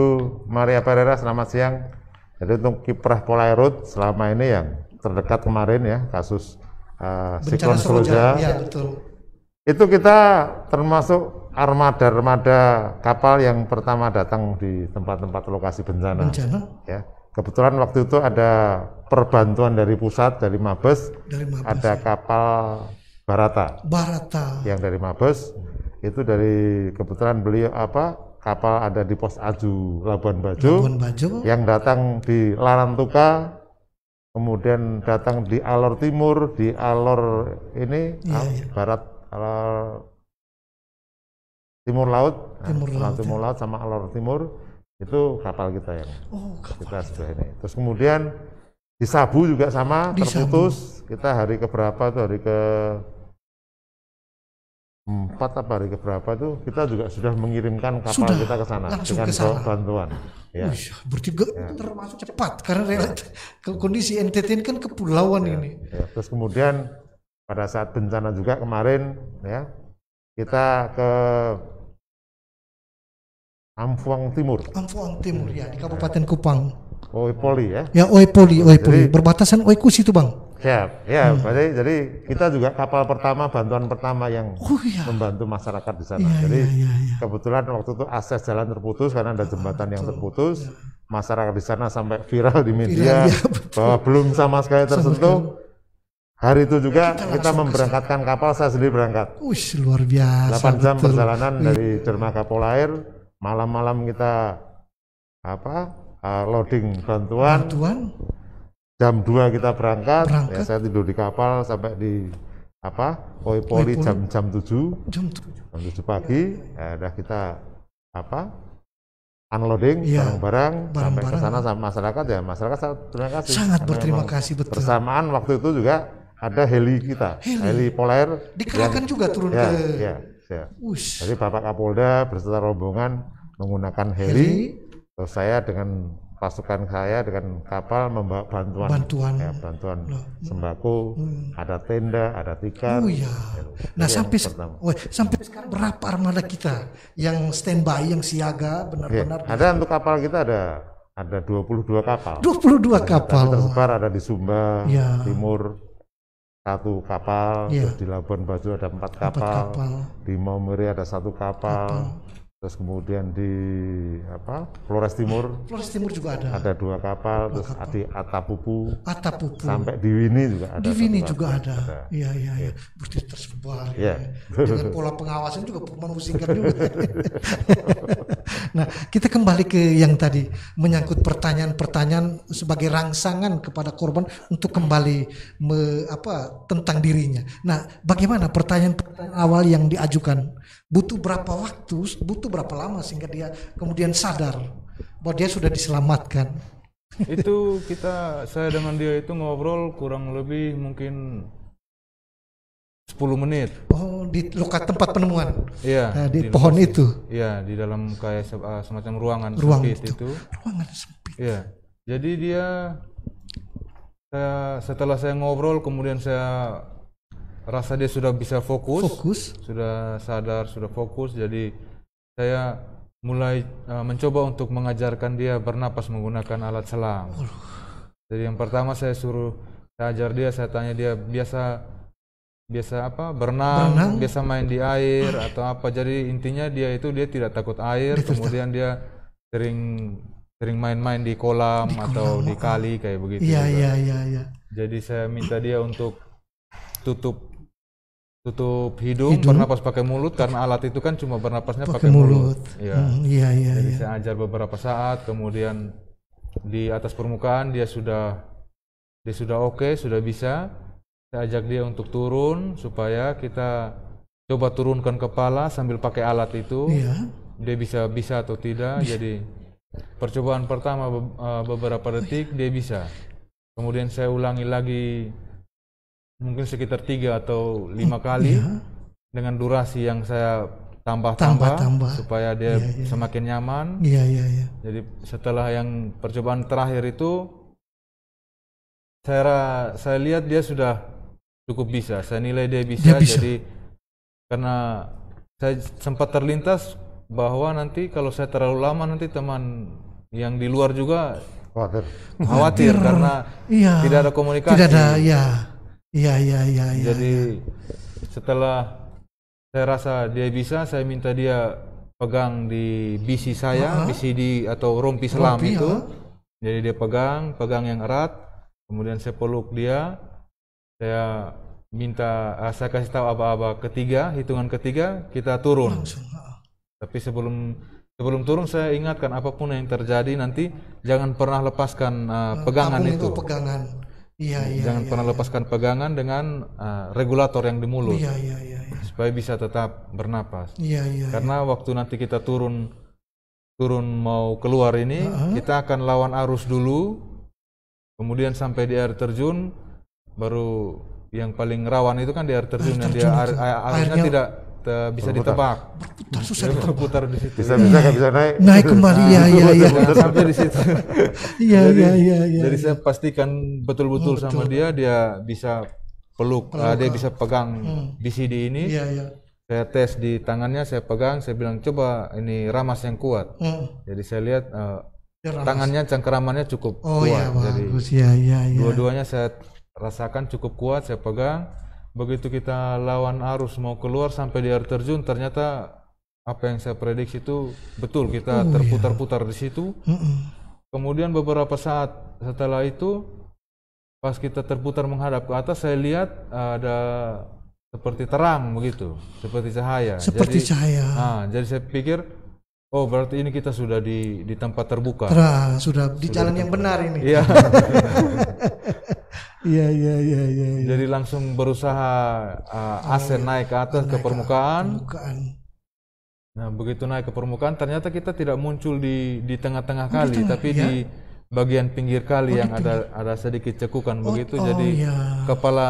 Maria Pereira, selamat siang. Jadi untuk kiprah Polairut selama ini yang terdekat kemarin ya kasus uh, siklon Seroja, ya, itu kita termasuk armada-armada kapal yang pertama datang di tempat-tempat lokasi bencana. Bencana? Ya. Kebetulan waktu itu ada perbantuan dari pusat dari Mabes, dari Mabes ada ya. kapal Barata. Barata. Yang dari Mabes itu dari kebetulan beliau apa kapal ada di pos Aju Labuan Bajo, Labuan Bajo. yang datang di Larantuka kemudian datang di alor timur di alor ini ya, al iya. barat alor timur laut nah, timur nah, laut, timur ya. laut sama alor timur itu kapal kita yang oh, kapal kita sudah ini terus kemudian di Sabu juga sama di terputus Sabu. kita hari keberapa tuh hari ke Hmm. empat apa hari keberapa itu kita juga sudah mengirimkan kapal sudah, kita ke sana dengan kesana. bantuan. Ya. Uish, berarti ya. termasuk cepat karena ya. kondisi NTT ini kan kepulauan ya. ini. Ya. Terus kemudian pada saat bencana juga kemarin ya kita ke Amfuang Timur. Amfuang Timur ya di ya. Kabupaten Kupang. Kupang. Oipoli ya. Ya Oipoli, Oipoli. Jadi, Berbatasan Oikus itu bang. Siap, ya, ya. Hmm. Jadi, jadi kita juga kapal pertama, bantuan pertama yang oh, iya. membantu masyarakat di sana. Iya, jadi iya, iya. iya. kebetulan waktu itu akses jalan terputus karena ada jembatan oh, yang terputus. Iya. Masyarakat di sana sampai viral di media iya, bahwa belum sama sekali tersentuh. Hari itu juga kita, kita memberangkatkan kesana. kapal, saya sendiri berangkat. Uish, luar biasa. 8 jam betul. perjalanan iya. dari dermaga Polair, malam-malam kita apa? Uh, loading bantuan. bantuan jam 2 kita berangkat, berangkat. Ya, saya tidur di kapal sampai di apa Poli jam jam tujuh jam tujuh jam tujuh pagi ya, ya, ya. kita apa unloading iya. barang-barang ya, sampai ke sana sama masyarakat ya masyarakat sangat terima kasih sangat berterima kasih betul bersamaan waktu itu juga ada heli kita heli, heli polair dikerahkan juga turun ya, ke ya, ya. Ush. jadi Bapak Kapolda berserta rombongan menggunakan heli, heli. terus saya dengan pasukan kaya dengan kapal membawa bantuan bantuan, ya, bantuan Loh. Hmm. sembako hmm. ada tenda ada tikar. oh, iya. Ya, nah sampai woy, sampai sekarang berapa armada kita yang standby yang siaga benar-benar okay. ada untuk kapal kita ada ada 22 kapal 22 kapal tersebar ada di Sumba ya. timur satu kapal ya. di Labuan Bajo ada empat kapal, empat kapal. di Maumere ada satu kapal, kapal terus kemudian di apa Flores Timur Flores Timur juga ada ada dua kapal dua terus kapal. di Atapupu Atapupu sampai di Wini juga ada di Wini juga ada iya iya iya mesti iya. tersebar ya, ya. dengan pola pengawasan juga memusingkan juga *laughs* nah, kita kembali ke yang tadi menyangkut pertanyaan-pertanyaan sebagai rangsangan kepada korban untuk kembali me, apa tentang dirinya. Nah, bagaimana pertanyaan-pertanyaan awal yang diajukan? Butuh berapa waktu? Butuh berapa lama sehingga dia kemudian sadar bahwa dia sudah diselamatkan? Itu kita saya dengan dia itu ngobrol kurang lebih mungkin 10 menit. Oh, di lokat tempat penemuan. Iya. Nah, di, di pohon itu. Iya, di dalam kayak se uh, semacam ruangan Ruang sempit itu. itu. Ruangan sempit. Iya. Jadi dia saya, setelah saya ngobrol kemudian saya rasa dia sudah bisa fokus. Fokus. Sudah sadar, sudah fokus. Jadi saya mulai uh, mencoba untuk mengajarkan dia bernapas menggunakan alat selam. Oh. Jadi yang pertama saya suruh saya ajar dia, saya tanya dia biasa biasa apa berenang, berenang, biasa main di air atau apa. Jadi intinya dia itu dia tidak takut air, dia kemudian dia sering sering main-main di kolam, di kolam atau di kali kayak begitu. Iya iya iya ya. Jadi saya minta dia untuk tutup tutup hidung, hidung, bernapas pakai mulut karena alat itu kan cuma bernapasnya pakai, pakai mulut. Iya. Hmm, iya iya. Jadi ya. saya ajar beberapa saat, kemudian di atas permukaan dia sudah dia sudah oke, okay, sudah bisa. Saya ajak dia untuk turun supaya kita coba turunkan kepala sambil pakai alat itu. Iya. Dia bisa bisa atau tidak. Bisa. Jadi percobaan pertama e, beberapa oh, iya. detik dia bisa. Kemudian saya ulangi lagi mungkin sekitar tiga atau lima kali iya. dengan durasi yang saya tambah-tambah supaya dia iya, iya. semakin nyaman. Iya iya iya. Jadi setelah yang percobaan terakhir itu saya saya lihat dia sudah cukup bisa saya nilai dia bisa, dia bisa. jadi karena saya sempat terlintas bahwa nanti kalau saya terlalu lama nanti teman yang di luar juga khawatir khawatir karena iya, tidak ada komunikasi tidak ada ya iya iya iya ya, jadi ya. setelah saya rasa dia bisa saya minta dia pegang di bisi saya uh-huh. bisi di atau rompi selam rompi, itu jadi dia pegang pegang yang erat kemudian saya peluk dia saya minta eh, saya kasih tahu apa-apa. ketiga hitungan ketiga kita turun tapi sebelum sebelum turun saya ingatkan apapun yang terjadi nanti jangan pernah lepaskan uh, pegangan itu. pegangan iya iya jangan ya, pernah ya. lepaskan pegangan dengan uh, regulator yang di mulut iya, iya, iya, ya. supaya bisa tetap bernapas iya, iya, iya. karena ya. waktu nanti kita turun turun mau keluar ini uh -huh. kita akan lawan arus dulu kemudian sampai di air terjun baru yang paling rawan itu kan di air terjun yang dia air, airnya tidak bisa berputar. ditebak. Berputar susah ditebak. berputar di situ. Bisa bisa kan bisa naik. Naik kembali ya ya ya. Sampai di situ. *laughs* Iya, iya iya iya Jadi iya. saya pastikan betul-betul oh, sama dia dia bisa peluk, ah, dia ah. bisa pegang hmm. BCD ini. Iya, saya tes di tangannya, saya pegang, saya bilang coba ini ramas yang kuat. Hmm. Jadi saya lihat eh, tangannya cangkeramannya cukup oh, kuat. Jadi dua-duanya saya rasakan cukup kuat saya pegang begitu kita lawan arus mau keluar sampai di air terjun ternyata apa yang saya prediksi itu betul kita oh, iya. terputar-putar iya. di situ. Kemudian beberapa saat setelah itu pas kita terputar menghadap ke atas saya lihat eh, ada seperti terang begitu, seperti cahaya. Seperti jadi, cahaya. Nah, jadi saya pikir oh berarti ini kita sudah di di tempat terbuka. Terang, sudah di jalan yang benar ini. Iya. *laughs* Iya, iya iya iya iya. Jadi langsung berusaha uh, oh, AC iya. naik ke atas naik ke permukaan. permukaan. Nah begitu naik ke permukaan ternyata kita tidak muncul di di tengah-tengah oh, kali di tengah, tapi ya? di bagian pinggir kali oh, yang ada ada sedikit cekukan oh, begitu oh, jadi ya. kepala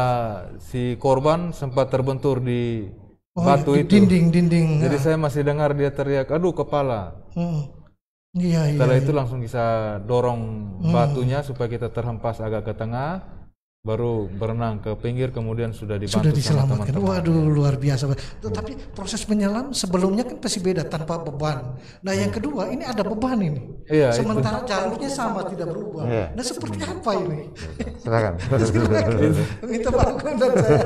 si korban sempat terbentur di oh, iya, batu ya, di itu dinding dinding jadi ah. saya masih dengar dia teriak aduh kepala hmm. ya, setelah ya, itu ya. langsung bisa dorong hmm. batunya supaya kita terhempas agak ke tengah baru berenang ke pinggir kemudian sudah dibantu sudah diselamatkan. Sama teman -teman. Waduh luar biasa. Tapi proses menyelam sebelumnya kan pasti beda tanpa beban. Nah yang kedua ini ada beban ini. Iya, Sementara jalurnya sama tidak berubah. Iya. Nah seperti apa ini? Silakan. *laughs* Minta bangun dan saya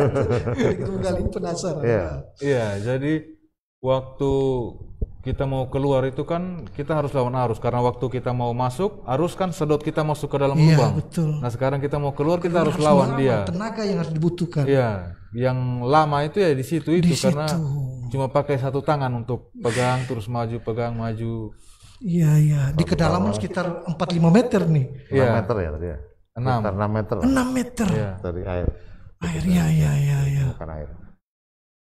menggali penasaran. Iya. iya jadi waktu kita mau keluar itu kan kita harus lawan arus karena waktu kita mau masuk arus kan sedot kita masuk ke dalam iya, lubang. betul. Nah sekarang kita mau keluar kita, harus, harus lawan dia. Tenaga yang harus dibutuhkan. Iya, yang lama itu ya di situ itu di karena cuma pakai satu tangan untuk pegang terus maju pegang maju. Iya iya di kedalaman sekitar 4-5 meter nih. 6 ya. meter ya tadi ya. Enam meter. Enam meter. Iya. Dari air. Air ya ya ya ya. Bukan air.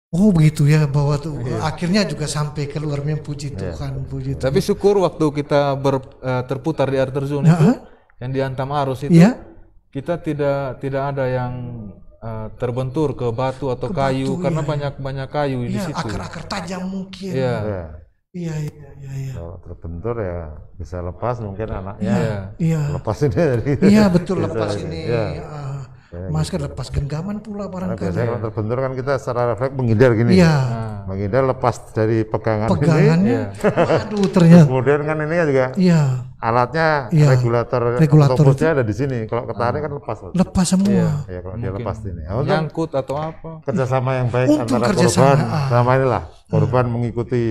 Oh begitu ya bahwa tuh yeah. akhirnya juga sampai ke luar puji yeah. Tuhan puji Tuhan. Tapi syukur waktu kita ber, uh, terputar di air terjun nah, itu yang diantam arus itu yeah. kita tidak tidak ada yang uh, terbentur ke batu atau ke kayu batu, karena iya. banyak banyak kayu iya, di situ. akar-akar tajam mungkin. Iya. Iya, iya, iya, iya. Kalau terbentur ya bisa lepas mungkin anaknya. Iya. iya. Lepas ini dari Iya, betul iya, lepas iya, ini. Iya. Ya. Ya, ya, masker, masker ya. gitu. lepas genggaman pula barangkali. Nah, biasanya terbentur kan kita secara refleks menghindar gini. Iya. Nah. Menghindar lepas dari pegangan Pegangannya, ini. Iya. Waduh ternyata. Terus kemudian kan ini kan juga. Iya. Alatnya ya. regulator, regulator otopusnya ada di sini. Kalau ketarik ah. kan lepas. Lepas semua. Iya, ya, kalau Mungkin dia lepas ini. Ya, Nyangkut atau apa? Kerjasama yang baik Untung antara kerjasama. korban ah. sama inilah ah. korban ah. mengikuti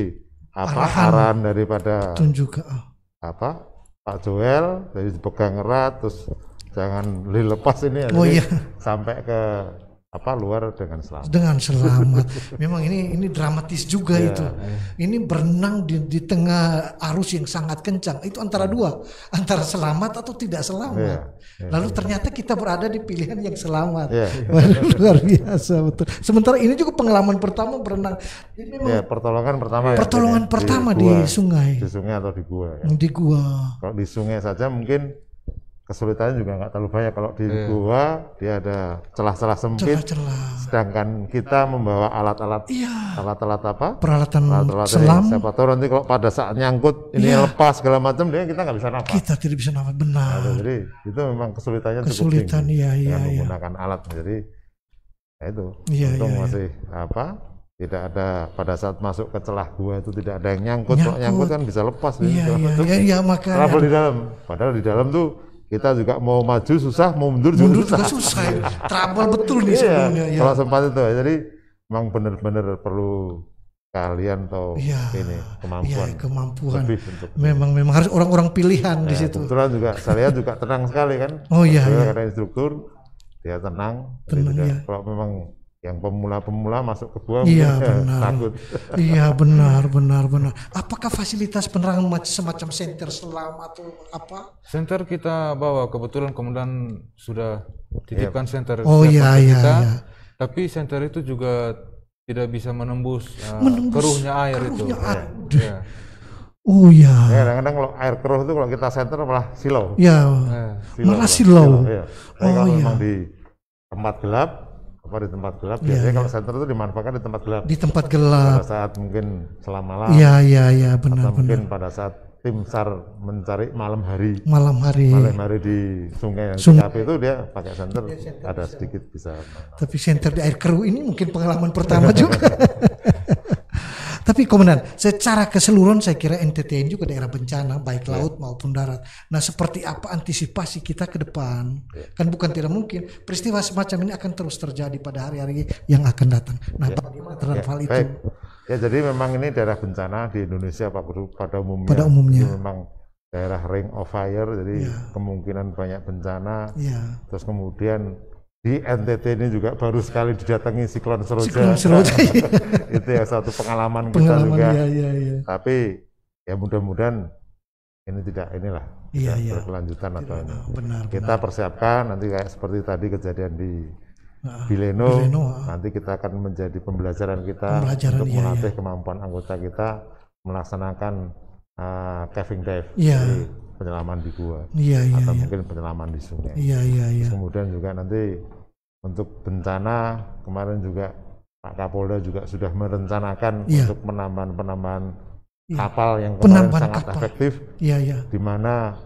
apa arahan, daripada tunjuk apa Pak Joel jadi dipegang erat terus jangan dilepas ini ya, oh, iya. sampai ke apa luar dengan selamat. Dengan selamat. Memang ini ini dramatis juga yeah. itu. Ini berenang di, di tengah arus yang sangat kencang. Itu antara iya. dua, antara selamat atau tidak selamat. Yeah. Yeah. Lalu iya. ternyata kita berada di pilihan yang selamat. Yeah. *laughs* luar biasa betul. Sementara ini juga pengalaman pertama berenang. Ini iya, memang yeah, pertolongan pertama. Ya. Pertolongan pertama di, di, gua, di sungai. Di sungai atau di gua. Ya. Di gua. Kalau di sungai saja mungkin kesulitannya juga nggak terlalu banyak kalau di yeah. gua dia ada celah-celah sempit Celah-celah. sedangkan kita membawa alat-alat alat iya. alat-alat apa peralatan, alat -alat selam siapa tahu nanti kalau pada saat nyangkut ini yeah. lepas segala macam dia kita nggak bisa nafas kita tidak bisa nafas benar nah, jadi itu memang kesulitannya kesulitan cukup tinggi iya, ya, menggunakan alat jadi ya itu yeah, iya, untung yeah, masih yeah. apa tidak ada pada saat masuk ke celah gua itu tidak ada yang nyangkut, nyangkut. kalau nyangkut kan bisa lepas iya, iya, iya, iya, makanya. di dalam padahal di dalam tuh kita juga mau maju susah, mau mundur juga mundur susah. Juga susah. Ya. Trouble betul nih iya, sebenarnya. Ya. sempat itu, ya. jadi memang benar-benar perlu kalian atau ya, ini kemampuan. Ya, kemampuan. Lebih untuk memang memang harus orang-orang pilihan ya, di situ. Kebetulan juga saya lihat juga tenang sekali kan. Oh iya. iya. Karena instruktur dia tenang. tenang ya. Kalau memang yang pemula-pemula masuk ke gua iya, eh, benar. takut. Iya benar, benar, benar. Apakah fasilitas penerangan semacam senter selam atau apa? Senter kita bawa kebetulan kemudian sudah titipkan iya. center oh, iya, iya, kita. Iya. Tapi senter itu juga tidak bisa menembus, uh, menembus keruhnya air keruhnya itu. Air. Ya. Oh iya. ya. Kadang-kadang kalau air keruh itu kalau kita senter malah silau. Iya. Eh, silau, malah silau. silau ya. Oh, iya. ya. di tempat gelap apa di tempat gelap iya, biasanya ya. kalau senter itu dimanfaatkan di tempat gelap di tempat gelap pada saat mungkin selama malam iya iya iya benar atau benar mungkin pada saat tim sar mencari malam hari malam hari malam hari di sungai yang Sung itu dia pakai senter ada sedikit bisa tapi senter di air keruh ini mungkin pengalaman pertama juga *laughs* Tapi komandan, secara keseluruhan saya kira NTT juga daerah bencana baik ya. laut maupun darat. Nah, seperti apa antisipasi kita ke depan? Ya. Kan bukan tidak mungkin peristiwa semacam ini akan terus terjadi pada hari-hari yang akan datang. Nah, ya. bagaimana terhadap ya. hal itu? Baik. Ya, jadi memang ini daerah bencana di Indonesia pada umumnya. Pada umumnya. memang daerah ring of fire jadi ya. kemungkinan banyak bencana. Ya. Terus kemudian di NTT ini juga baru sekali didatangi siklon Seroja. Siklon Seroja. *laughs* Iya. itu ya satu pengalaman, pengalaman kita juga. Iya, iya, iya. Tapi ya mudah-mudahan ini tidak inilah iya, iya. berkelanjutan atau ini. Oh, benar, kita persiapkan nanti kayak seperti tadi kejadian di nah, Bileno, Bileno ah. nanti kita akan menjadi pembelajaran kita pembelajaran, untuk iya, melatih iya. kemampuan anggota kita melaksanakan uh, ah, caving dive. Iya. Jadi, penyelaman di gua iya, iya, atau iya. mungkin penyelaman di sungai. Iya, iya, iya. kemudian juga nanti untuk bencana kemarin juga Pak Kapolda juga sudah merencanakan ya. untuk penambahan-penambahan ya. kapal yang kemarin penambahan sangat kapal. efektif, ya, ya. di mana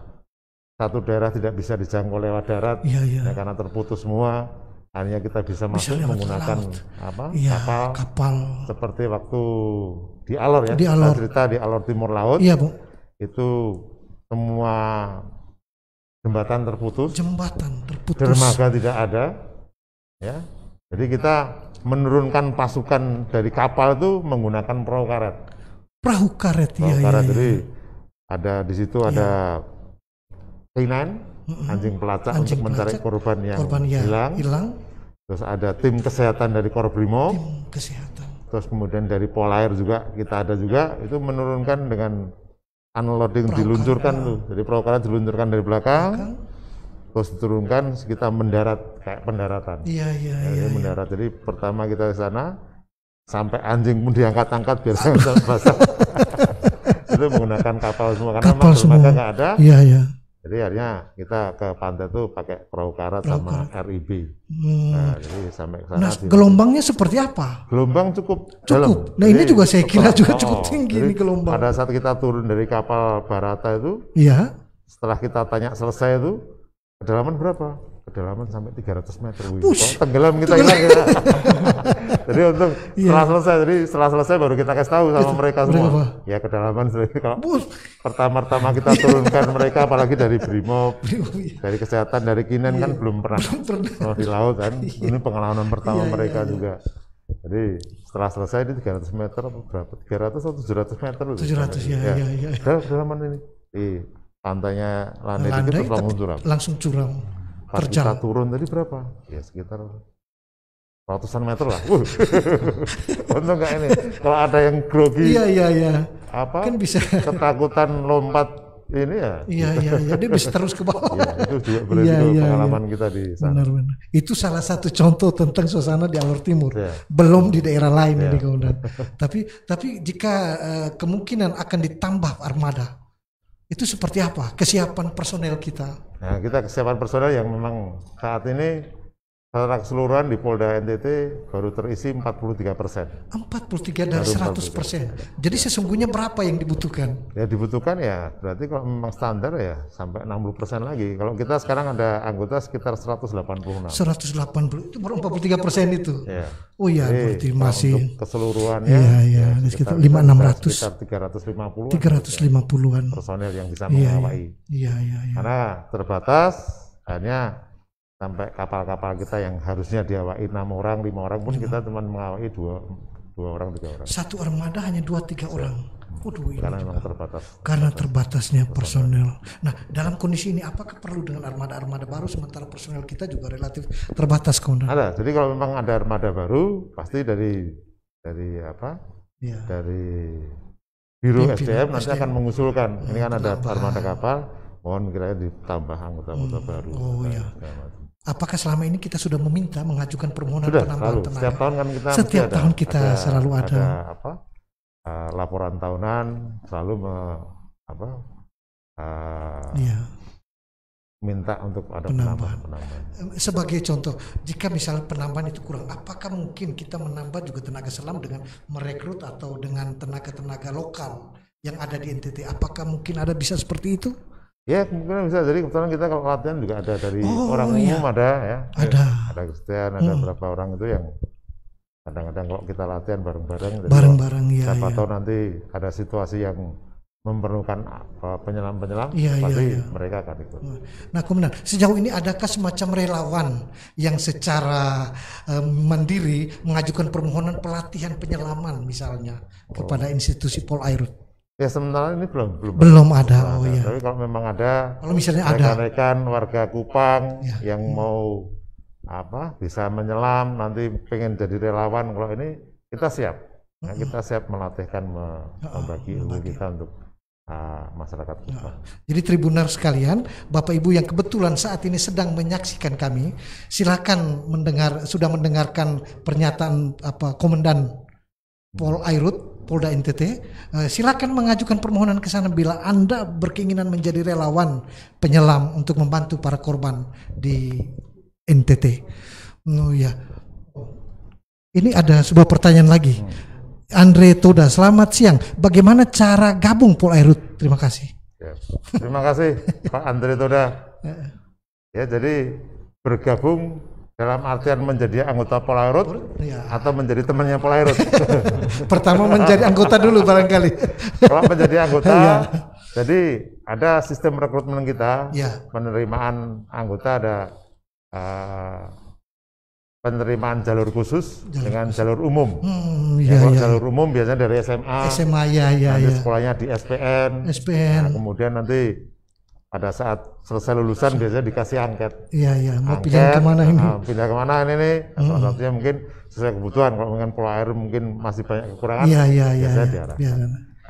satu daerah tidak bisa dijangkau lewat darat ya, ya. Ya, karena terputus semua, hanya kita bisa, bisa masuk menggunakan laut. apa ya, kapal, kapal seperti waktu di Alor ya, di Alor. Kita cerita di Alor Timur Laut, ya, Bu. itu semua jembatan terputus, jembatan terputus, dermaga tidak ada, Ya. Jadi kita menurunkan pasukan dari kapal itu menggunakan perahu karet. Perahu karet, perahu ya. karet. Iya, Jadi iya. ada di situ iya. ada kainan anjing pelacak anjing untuk mencari pelacak, korban yang korban yang hilang. hilang. Terus ada tim kesehatan dari Korbrimo. Tim kesehatan. Terus kemudian dari Polair juga kita ada juga itu menurunkan dengan unloading perahu diluncurkan tuh. Jadi perahu karet diluncurkan dari belakang. belakang terus diturunkan kita mendarat kayak pendaratan. Iya iya nah, iya. Ya. Mendarat jadi pertama kita ke sana sampai anjing pun diangkat-angkat biar jangan basah. *laughs* itu menggunakan kapal semua karena kapal semua. nggak ada. Iya iya. Jadi akhirnya kita ke pantai tuh pakai perahu karat sama karat. RIB. Hmm. Nah, jadi sampai ke sana. Nah, gelombangnya seperti apa? Gelombang cukup cukup. Dalam. Nah, jadi, ini juga saya kira cukup, juga cukup tinggi ini gelombang. Pada saat kita turun dari kapal Barata itu, iya. Setelah kita tanya selesai itu, kedalaman berapa? kedalaman sampai 300 meter wih, Push. Oh, tenggelam kita ini, kita *laughs* jadi untuk yeah. setelah selesai jadi setelah selesai baru kita kasih tahu sama mereka semua mereka ya kedalaman kalau pertama-tama kita turunkan mereka apalagi dari brimob *laughs* oh, iya. dari kesehatan dari kinen yeah. kan iya. belum pernah, pernah. Oh, di laut kan *laughs* yeah. ini pengalaman pertama yeah, iya, mereka yeah, juga jadi setelah selesai di 300 meter berapa 300 atau 700 meter 700 ya, ya, ya, ya. kedalaman ini eh Lantainya landai, landai itu langsung curam. Langsung curam. Pas kita turun tadi berapa? Ya sekitar ratusan meter lah. Uh. *laughs* Untung nggak ini. Kalau ada yang grogi. Iya iya iya. Apa? Kan bisa. Ketakutan lompat ini ya. Iya iya iya. Dia bisa terus ke bawah. Iya itu juga berarti ya, ya, iya. pengalaman ya. kita di sana. Benar benar. Itu salah satu contoh tentang suasana di Alor timur. Ya. Belum di daerah lain ya. ini iya. kawan. tapi tapi jika uh, kemungkinan akan ditambah armada itu seperti apa kesiapan personel kita? Nah, kita kesiapan personel yang memang saat ini Secara keseluruhan di Polda NTT baru terisi 43 persen. 43 dari 100 persen. Jadi sesungguhnya berapa yang dibutuhkan? Ya dibutuhkan ya berarti kalau memang standar ya sampai 60 persen lagi. Kalau kita sekarang ada anggota sekitar 186. 180 itu baru 43 persen itu. Ya. Oh iya berarti masih untuk keseluruhannya. Iya iya ya, sekitar 600. Sekitar 350. 350-an. Personel yang bisa iya, iya. mengawai. Iya iya iya. Ya. Karena terbatas hanya sampai kapal-kapal kita yang harusnya diawai enam orang lima orang pun kita cuma mengawai dua dua orang tiga orang satu armada hanya dua tiga iya. orang Waduh, karena memang terbatas karena terbatasnya personel nah dalam kondisi ini apakah perlu dengan armada-armada baru sementara personel kita juga relatif terbatas komandan ada jadi kalau memang ada armada baru pasti dari dari apa ya. dari biro ya, SDM nanti SDM. akan mengusulkan ini kan iya, ada armada kapal mohon kiranya ditambah anggota-anggota hmm. baru oh, iya. Apakah selama ini kita sudah meminta mengajukan permohonan sudah, penambahan selalu. tenaga? Setiap tahun kan kita setiap ada, tahun kita ada, selalu ada, ada apa? Uh, laporan tahunan selalu me, apa? Uh, iya. Minta untuk ada penambahan. penambahan. Sebagai contoh, jika misalnya penambahan itu kurang, apakah mungkin kita menambah juga tenaga selam dengan merekrut atau dengan tenaga-tenaga lokal yang ada di NTT? Apakah mungkin ada bisa seperti itu? Ya mungkin bisa jadi kebetulan kita kalau latihan juga ada dari oh, orang iya. umum ada ya. Ada. Ada Kristen, ada hmm. berapa orang itu yang kadang-kadang kalau kita latihan bareng-bareng. Bareng-bareng ya. Siapa ya. tahu nanti ada situasi yang memerlukan penyelam-penyelam, ya, pasti ya, ya. mereka akan ikut. Nah, kemudian sejauh ini adakah semacam relawan yang secara eh, mandiri mengajukan permohonan pelatihan penyelaman misalnya oh. kepada institusi Polairut? Ya sementara ini belum belum belum ada. Oh ada. ya. Tapi kalau memang ada, kalau misalnya rekan -rekan ada rekan warga Kupang ya. yang hmm. mau apa bisa menyelam nanti pengen jadi relawan kalau ini kita siap. Nah, kita siap melatihkan membagi ilmu kita untuk uh, masyarakat kita. jadi tribunar sekalian, Bapak Ibu yang kebetulan saat ini sedang menyaksikan kami, silakan mendengar sudah mendengarkan pernyataan apa Komandan Pol hmm. Airut Polda NTT, eh, silakan mengajukan permohonan ke sana bila Anda berkeinginan menjadi relawan penyelam untuk membantu para korban di NTT. No oh, ya. Ini ada sebuah pertanyaan lagi. Andre Toda, selamat siang. Bagaimana cara gabung Polairut? Terima kasih. Yes. terima kasih Pak Andre Toda. Eh. Ya, jadi bergabung dalam artian menjadi anggota Polairut ya. atau menjadi temannya Polairut. *laughs* Pertama menjadi anggota dulu barangkali. Kalau menjadi anggota, ya. jadi ada sistem rekrutmen kita, ya. penerimaan anggota ada uh, penerimaan jalur khusus jalur dengan khusus. jalur umum. Hmm, iya, ya, ya, ya. jalur umum biasanya dari SMA. SMA ya ya. Nanti ya. sekolahnya di SPN. SPN. Nah, kemudian nanti pada saat selesai lulusan biasanya dikasih angket. Iya iya, mau angket, pindah kemana ini? Nah, pindah kemana ini nih? Mm-hmm. mungkin sesuai kebutuhan. Kalau dengan pola air mungkin masih banyak kekurangan. Iya iya iya. Biasanya iya.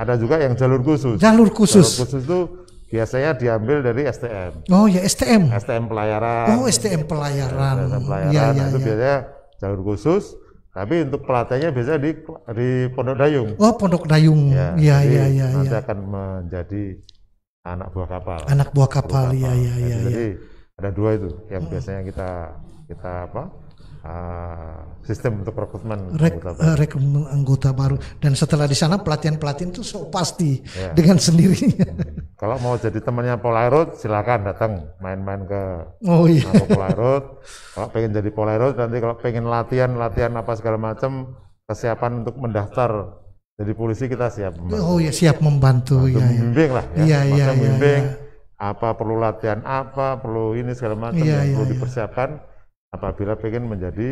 Ada juga yang jalur khusus. Jalur khusus. Jalur khusus itu biasanya diambil dari STM. Oh ya STM. STM pelayaran. Oh STM pelayaran. STM iya, pelayaran. Ya, ya, itu ya. biasanya jalur khusus. Tapi untuk pelatihnya biasanya di di Pondok Dayung. Oh Pondok Dayung. Iya iya iya. Ya, nanti ya. akan menjadi anak buah kapal. Anak buah iya, kapal, iya iya iya. Jadi ya. ada dua itu yang biasanya kita kita apa? Uh, sistem untuk rekrutmen Rek, anggota eh, baru. rekrutmen anggota baru dan setelah di sana pelatihan-pelatihan itu so pasti yeah. dengan sendirinya. Hmm. Kalau mau jadi temannya Polairut silakan datang main-main ke oh, iya. Polairut. kalau pengen jadi Polairut nanti kalau pengen latihan-latihan apa segala macam kesiapan untuk mendaftar jadi polisi kita siap membantu. Oh ya siap membantu. Untuk ya, membimbing ya. lah. Iya Iya iya. membimbing ya. iya, iya, iya, apa perlu latihan apa perlu ini segala macam ya, yang ya, perlu ya. dipersiapkan apabila ingin menjadi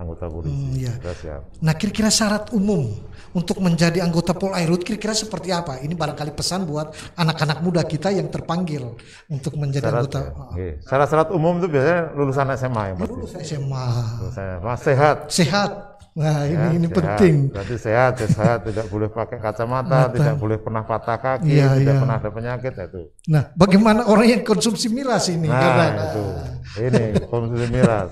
anggota polisi. Hmm, ya. Kita siap. Nah kira-kira syarat umum untuk menjadi anggota Polairut kira-kira seperti apa? Ini barangkali pesan buat anak-anak muda kita yang terpanggil untuk menjadi syarat, anggota. syarat Syarat-syarat umum itu biasanya lulusan SMA yang ya, pasti. Lulusan SMA. Lulusan SMA sehat. Sehat Nah, ini ini sehat. penting. Berarti sehat, ya, sehat, tidak boleh pakai kacamata, Mata. tidak boleh pernah patah kaki, ya, tidak ya. pernah ada penyakit ya, itu. Nah, bagaimana orang yang konsumsi miras ini? Nah, Karena, itu. Ini konsumsi miras.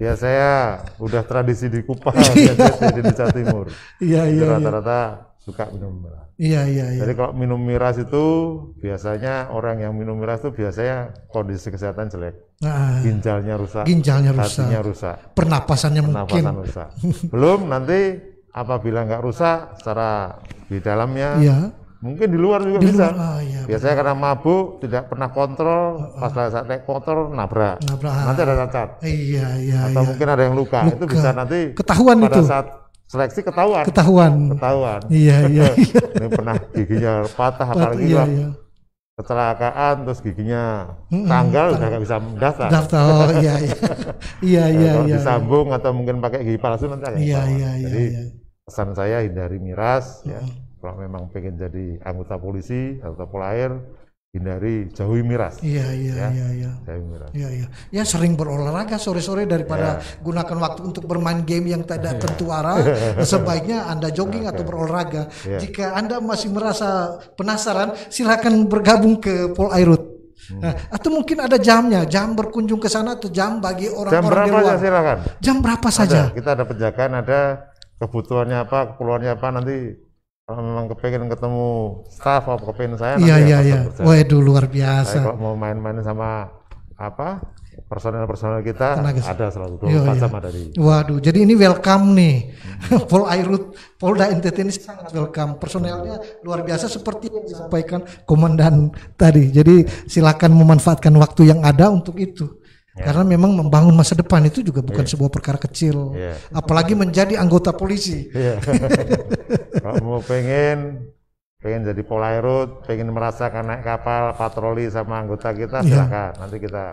ya saya udah tradisi *laughs* ya, iya. di Kupang, ya, di Indonesia Timur. Iya, iya, iya. Rata-rata suka minum miras. Iya, iya, iya. Jadi kalau minum miras itu biasanya orang yang minum miras itu biasanya kondisi kesehatan jelek. Nah, ginjalnya rusak, ginjalnya rusak, hatinya rusak, pernapasannya Pernapasan mungkin rusak. Belum nanti apabila nggak rusak secara di dalamnya, ya. mungkin di luar juga di bisa. ah, ya, Biasanya benar. karena mabuk tidak pernah kontrol, ah, ah. pas ah. saat naik motor nabrak, nabrak. Ah. nanti ada cacat. Iya, iya. Atau iya. mungkin ada yang luka. luka. Itu bisa nanti ketahuan pada itu. saat seleksi ketahuan. Ketahuan. Ketahuan. Iya, iya. *laughs* iya. Ini pernah giginya patah, patah apalagi iya, lah. Iya kecelakaan terus giginya tanggal udah nggak bisa mendaftar. Daftar, oh iya iya. *laughs* iya nah, iya iya. Disambung atau mungkin pakai gigi palsu nanti agak Iya iya iya. Jadi iya. pesan saya hindari miras mm -hmm. ya. Kalau memang pengen jadi anggota polisi, atau polair, hindari jauhi miras. Iya iya ya. iya iya. Jauhi miras. Iya iya. Ya sering berolahraga sore-sore daripada ya. gunakan waktu untuk bermain game yang tidak tentu iya. arah. *laughs* sebaiknya Anda jogging atau berolahraga. Ya. Jika Anda masih merasa penasaran, silakan bergabung ke Polairut. Hmm. Nah, atau mungkin ada jamnya, jam berkunjung ke sana atau jam bagi orang-orang di luar. Jam berapa silakan. Jam berapa saja. Ada, kita ada penjagaan, ada kebutuhannya apa, keperluannya apa nanti kalau memang kepengen ketemu staff atau kepengen saya iya iya iya waduh luar biasa saya mau main-main sama apa personel-personel kita Tenaga. ada selalu 24 iya, iya. waduh jadi ini welcome nih hmm. *laughs* Pol Airut Polda NTT ini sangat welcome personelnya luar biasa seperti yang disampaikan komandan tadi jadi silakan memanfaatkan waktu yang ada untuk itu Yeah. Karena memang membangun masa depan itu juga bukan yeah. sebuah perkara kecil, yeah. apalagi menjadi anggota polisi. Yeah. *laughs* Kamu pengen pengen jadi polairut, pengen merasakan naik kapal, patroli sama anggota kita, ya. silakan. Yeah. Nanti kita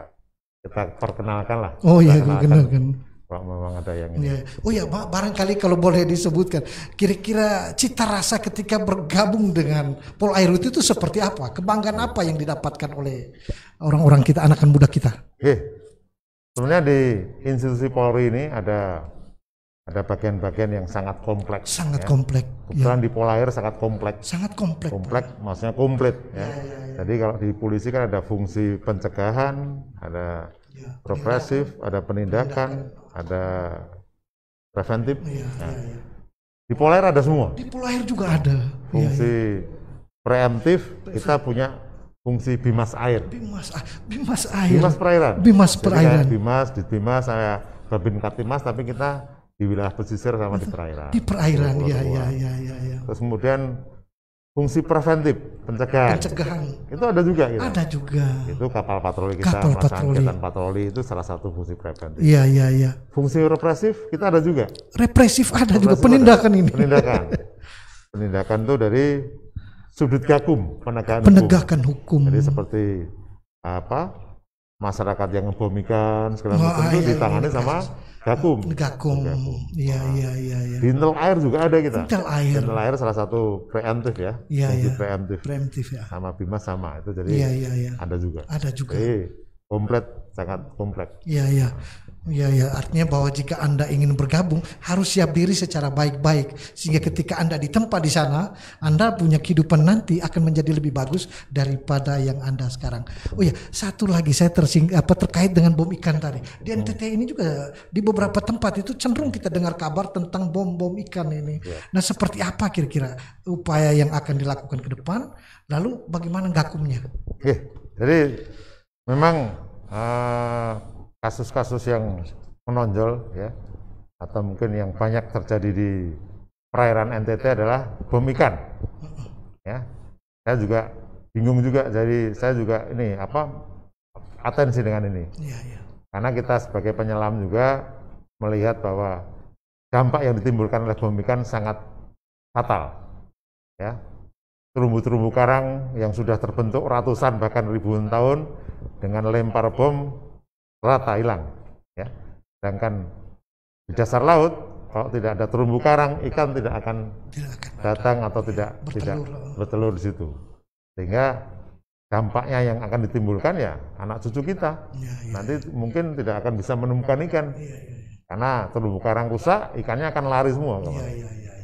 kita perkenalkan lah. Oh iya, yeah, kenalkan. Pak memang ada yang ini. Yeah. Oh ya, Pak, barangkali kalau boleh disebutkan, kira-kira cita rasa ketika bergabung dengan Polairut itu seperti apa? Kebanggaan apa yang didapatkan oleh orang-orang kita, anak anak muda kita? Eh, Sebenarnya di institusi Polri ini ada ada bagian-bagian yang sangat kompleks. Sangat ya. kompleks. Kebetulan ya. di Polair sangat kompleks. Sangat kompleks. Kompleks, maksudnya komplit. Ya. Ya, ya, ya. Jadi kalau di polisi kan ada fungsi pencegahan, ada ya, represif, penindakan. ada penindakan, penindakan, ada preventif. Ya, ya. Ya, ya. Di Polair ada semua. Di Polair juga ada. Ya, fungsi ya, ya. preemptif, kita punya fungsi Bimas Air. Bimas Bimas Air. Bimas Perairan. Bimas Perairan. Jadi Bimas, di Bimas saya Babin bimas tapi kita di wilayah pesisir sama di perairan. Di perairan ya, ya ya ya ya. Terus kemudian fungsi preventif pencegahan. Pencegahan. Itu ada juga gitu. Ada juga. Itu kapal patroli kita, kapal patroli. dan patroli itu salah satu fungsi preventif. Iya iya iya. Fungsi represif kita ada juga. Represif ada represif juga penindakan ini. Penindakan. penindakan itu dari sudut gakum penegakan, penegakan hukum. Jadi seperti apa masyarakat yang membomikan segala macam itu iya, iya, ditangani iya. sama gakum. Gakum. Iya iya iya. Ya. Di intel air juga ada kita. Intel air. Intel air salah satu preemptif ya. Iya iya. Preemptif. Preemptif ya. Sama Bima sama itu jadi. Iya iya iya. Ada juga. Ada juga. Jadi komplek sangat kompleks. Iya iya. Nah. Ya ya, artinya bahwa jika Anda ingin bergabung harus siap diri secara baik-baik sehingga ketika Anda ditempa di sana, Anda punya kehidupan nanti akan menjadi lebih bagus daripada yang Anda sekarang. Oh ya, satu lagi saya tersing apa terkait dengan bom ikan tadi. Di hmm. NTT ini juga di beberapa tempat itu cenderung kita dengar kabar tentang bom-bom ikan ini. Ya. Nah, seperti apa kira-kira upaya yang akan dilakukan ke depan? Lalu bagaimana gakumnya? Oke. Jadi memang uh kasus-kasus yang menonjol ya atau mungkin yang banyak terjadi di perairan NTT adalah bom ikan. Ya. Saya juga bingung juga jadi saya juga ini apa atensi dengan ini. Ya, ya. Karena kita sebagai penyelam juga melihat bahwa dampak yang ditimbulkan oleh bom ikan sangat fatal. Ya. Terumbu-terumbu karang yang sudah terbentuk ratusan bahkan ribuan tahun dengan lempar bom rata hilang. Ya. Sedangkan di dasar laut, kalau tidak ada terumbu karang, ikan tidak akan, datang atau tidak bertelur. tidak bertelur di situ. Sehingga dampaknya yang akan ditimbulkan ya anak cucu kita ya, ya, nanti ya. mungkin tidak akan bisa menemukan ikan ya, ya, ya. karena terumbu karang rusak ikannya akan lari semua ya, ya, ya, ya,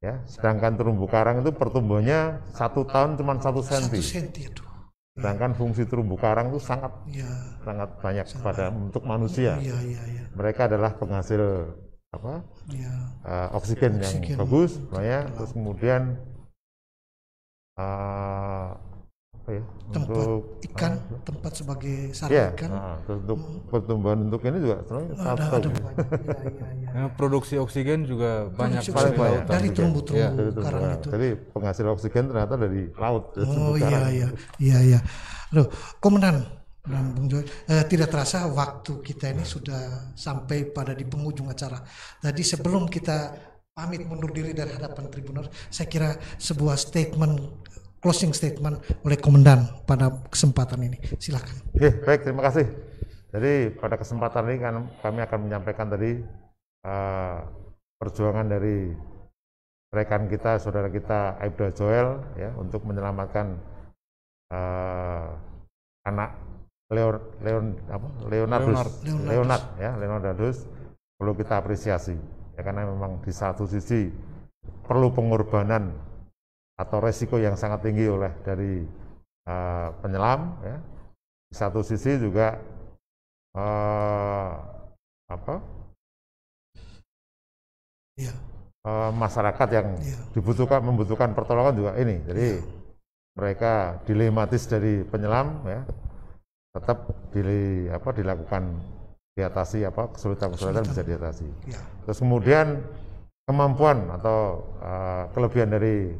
ya. sedangkan terumbu karang itu pertumbuhannya satu tahun cuma satu senti, satu senti itu. Sedangkan fungsi terumbu karang itu sangat ya, sangat banyak sangat, pada untuk manusia. Ya, ya, ya. Mereka adalah penghasil apa? Ya. Uh, eh, oksigen, oksigen yang bagus, ya, Terus kemudian uh, apa ya tempat untuk ikan uh, tempat sebagai sarang iya, yeah. ikan nah, untuk hmm. pertumbuhan untuk ini juga ada, ada ya, ya, ya. Nah, produksi oksigen juga produksi banyak paling banyak dari iya. terumbu-terumbu ya, karang itu jadi penghasil oksigen ternyata dari laut oh iya, iya iya iya iya loh komandan eh, tidak terasa waktu kita ini sudah sampai pada di penghujung acara. Tadi sebelum kita pamit mundur diri dari hadapan tribunal, saya kira sebuah statement closing statement oleh Komandan pada kesempatan ini. Silakan. Oke, baik terima kasih. Jadi pada kesempatan ini kan kami akan menyampaikan tadi uh, perjuangan dari rekan kita, saudara kita Aibda Joel ya untuk menyelamatkan uh, anak Leon Leon apa Leonardus Leonard, Leonard, Leonard ya Leonardus perlu kita apresiasi ya karena memang di satu sisi perlu pengorbanan atau resiko yang sangat tinggi oleh dari uh, penyelam ya. Di satu sisi juga uh, apa? Ya. Uh, masyarakat yang ya. dibutuhkan membutuhkan pertolongan juga ini. Jadi ya. mereka dilematis dari penyelam ya tetap di apa dilakukan diatasi apa kesulitan-kesulitan bisa diatasi. Ya. Terus kemudian kemampuan atau uh, kelebihan dari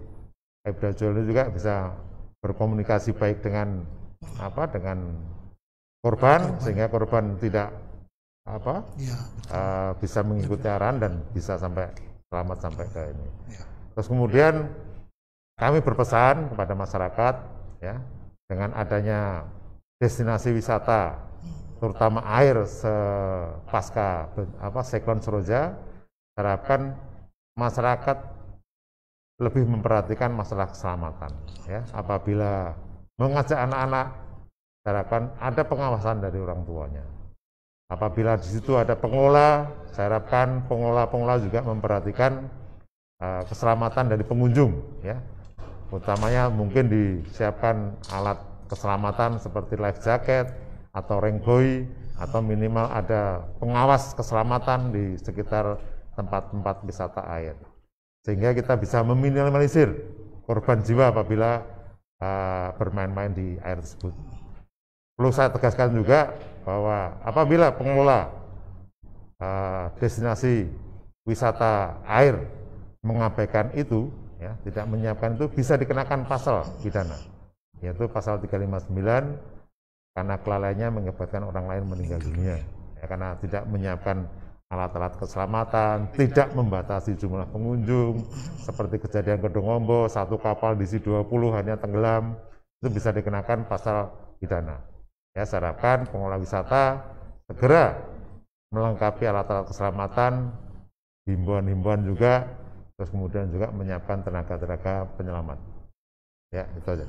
Pemda juga bisa berkomunikasi baik dengan apa dengan korban, sehingga korban tidak apa ya, Uh, bisa mengikuti arahan dan bisa sampai selamat sampai ke ini. Ya. Terus kemudian kami berpesan kepada masyarakat ya dengan adanya destinasi wisata terutama air pasca apa siklon Seroja harapkan masyarakat lebih memperhatikan masalah keselamatan. Ya, apabila mengajak anak-anak, harapkan ada pengawasan dari orang tuanya. Apabila di situ ada pengelola, saya harapkan pengelola-pengelola juga memperhatikan uh, keselamatan dari pengunjung. Ya, utamanya mungkin disiapkan alat keselamatan seperti life jacket atau buoy atau minimal ada pengawas keselamatan di sekitar tempat-tempat wisata air sehingga kita bisa meminimalisir korban jiwa apabila uh, bermain-main di air tersebut. Perlu saya tegaskan juga bahwa apabila pengelola uh, destinasi wisata air mengabaikan itu, ya, tidak menyiapkan itu bisa dikenakan pasal pidana, yaitu pasal 359 karena kelalaiannya mengakibatkan orang lain meninggal dunia, ya, karena tidak menyiapkan alat-alat keselamatan, tidak membatasi jumlah pengunjung, seperti kejadian gedung ombo, satu kapal diisi 20 hanya tenggelam, itu bisa dikenakan pasal pidana. Ya, saya harapkan pengelola wisata segera melengkapi alat-alat keselamatan, himbauan-himbauan juga, terus kemudian juga menyiapkan tenaga-tenaga penyelamat. Ya, itu aja.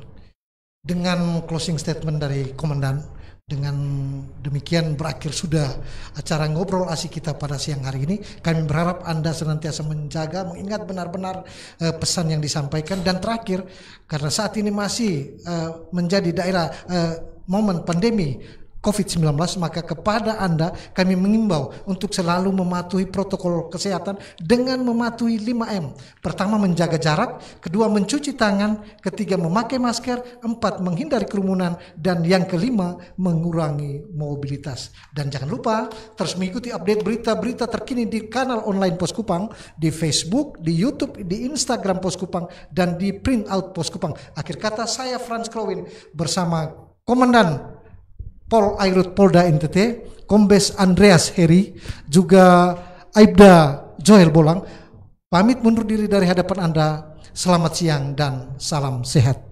Dengan closing statement dari Komandan, dengan demikian berakhir sudah acara ngobrol asik kita pada siang hari ini. Kami berharap Anda senantiasa menjaga, mengingat benar-benar uh, pesan yang disampaikan dan terakhir karena saat ini masih uh, menjadi daerah uh, momen pandemi COVID-19, maka kepada Anda kami mengimbau untuk selalu mematuhi protokol kesehatan dengan mematuhi 5M. Pertama, menjaga jarak. Kedua, mencuci tangan. Ketiga, memakai masker. Empat, menghindari kerumunan. Dan yang kelima, mengurangi mobilitas. Dan jangan lupa terus mengikuti update berita-berita terkini di kanal online Pos di Facebook, di YouTube, di Instagram Pos dan di printout out Pos Akhir kata, saya Franz Krowin bersama Komandan Pol Airut Polda NTT, Kombes Andreas Heri, juga Aibda Joel Bolang, pamit mundur diri dari hadapan Anda. Selamat siang dan salam sehat.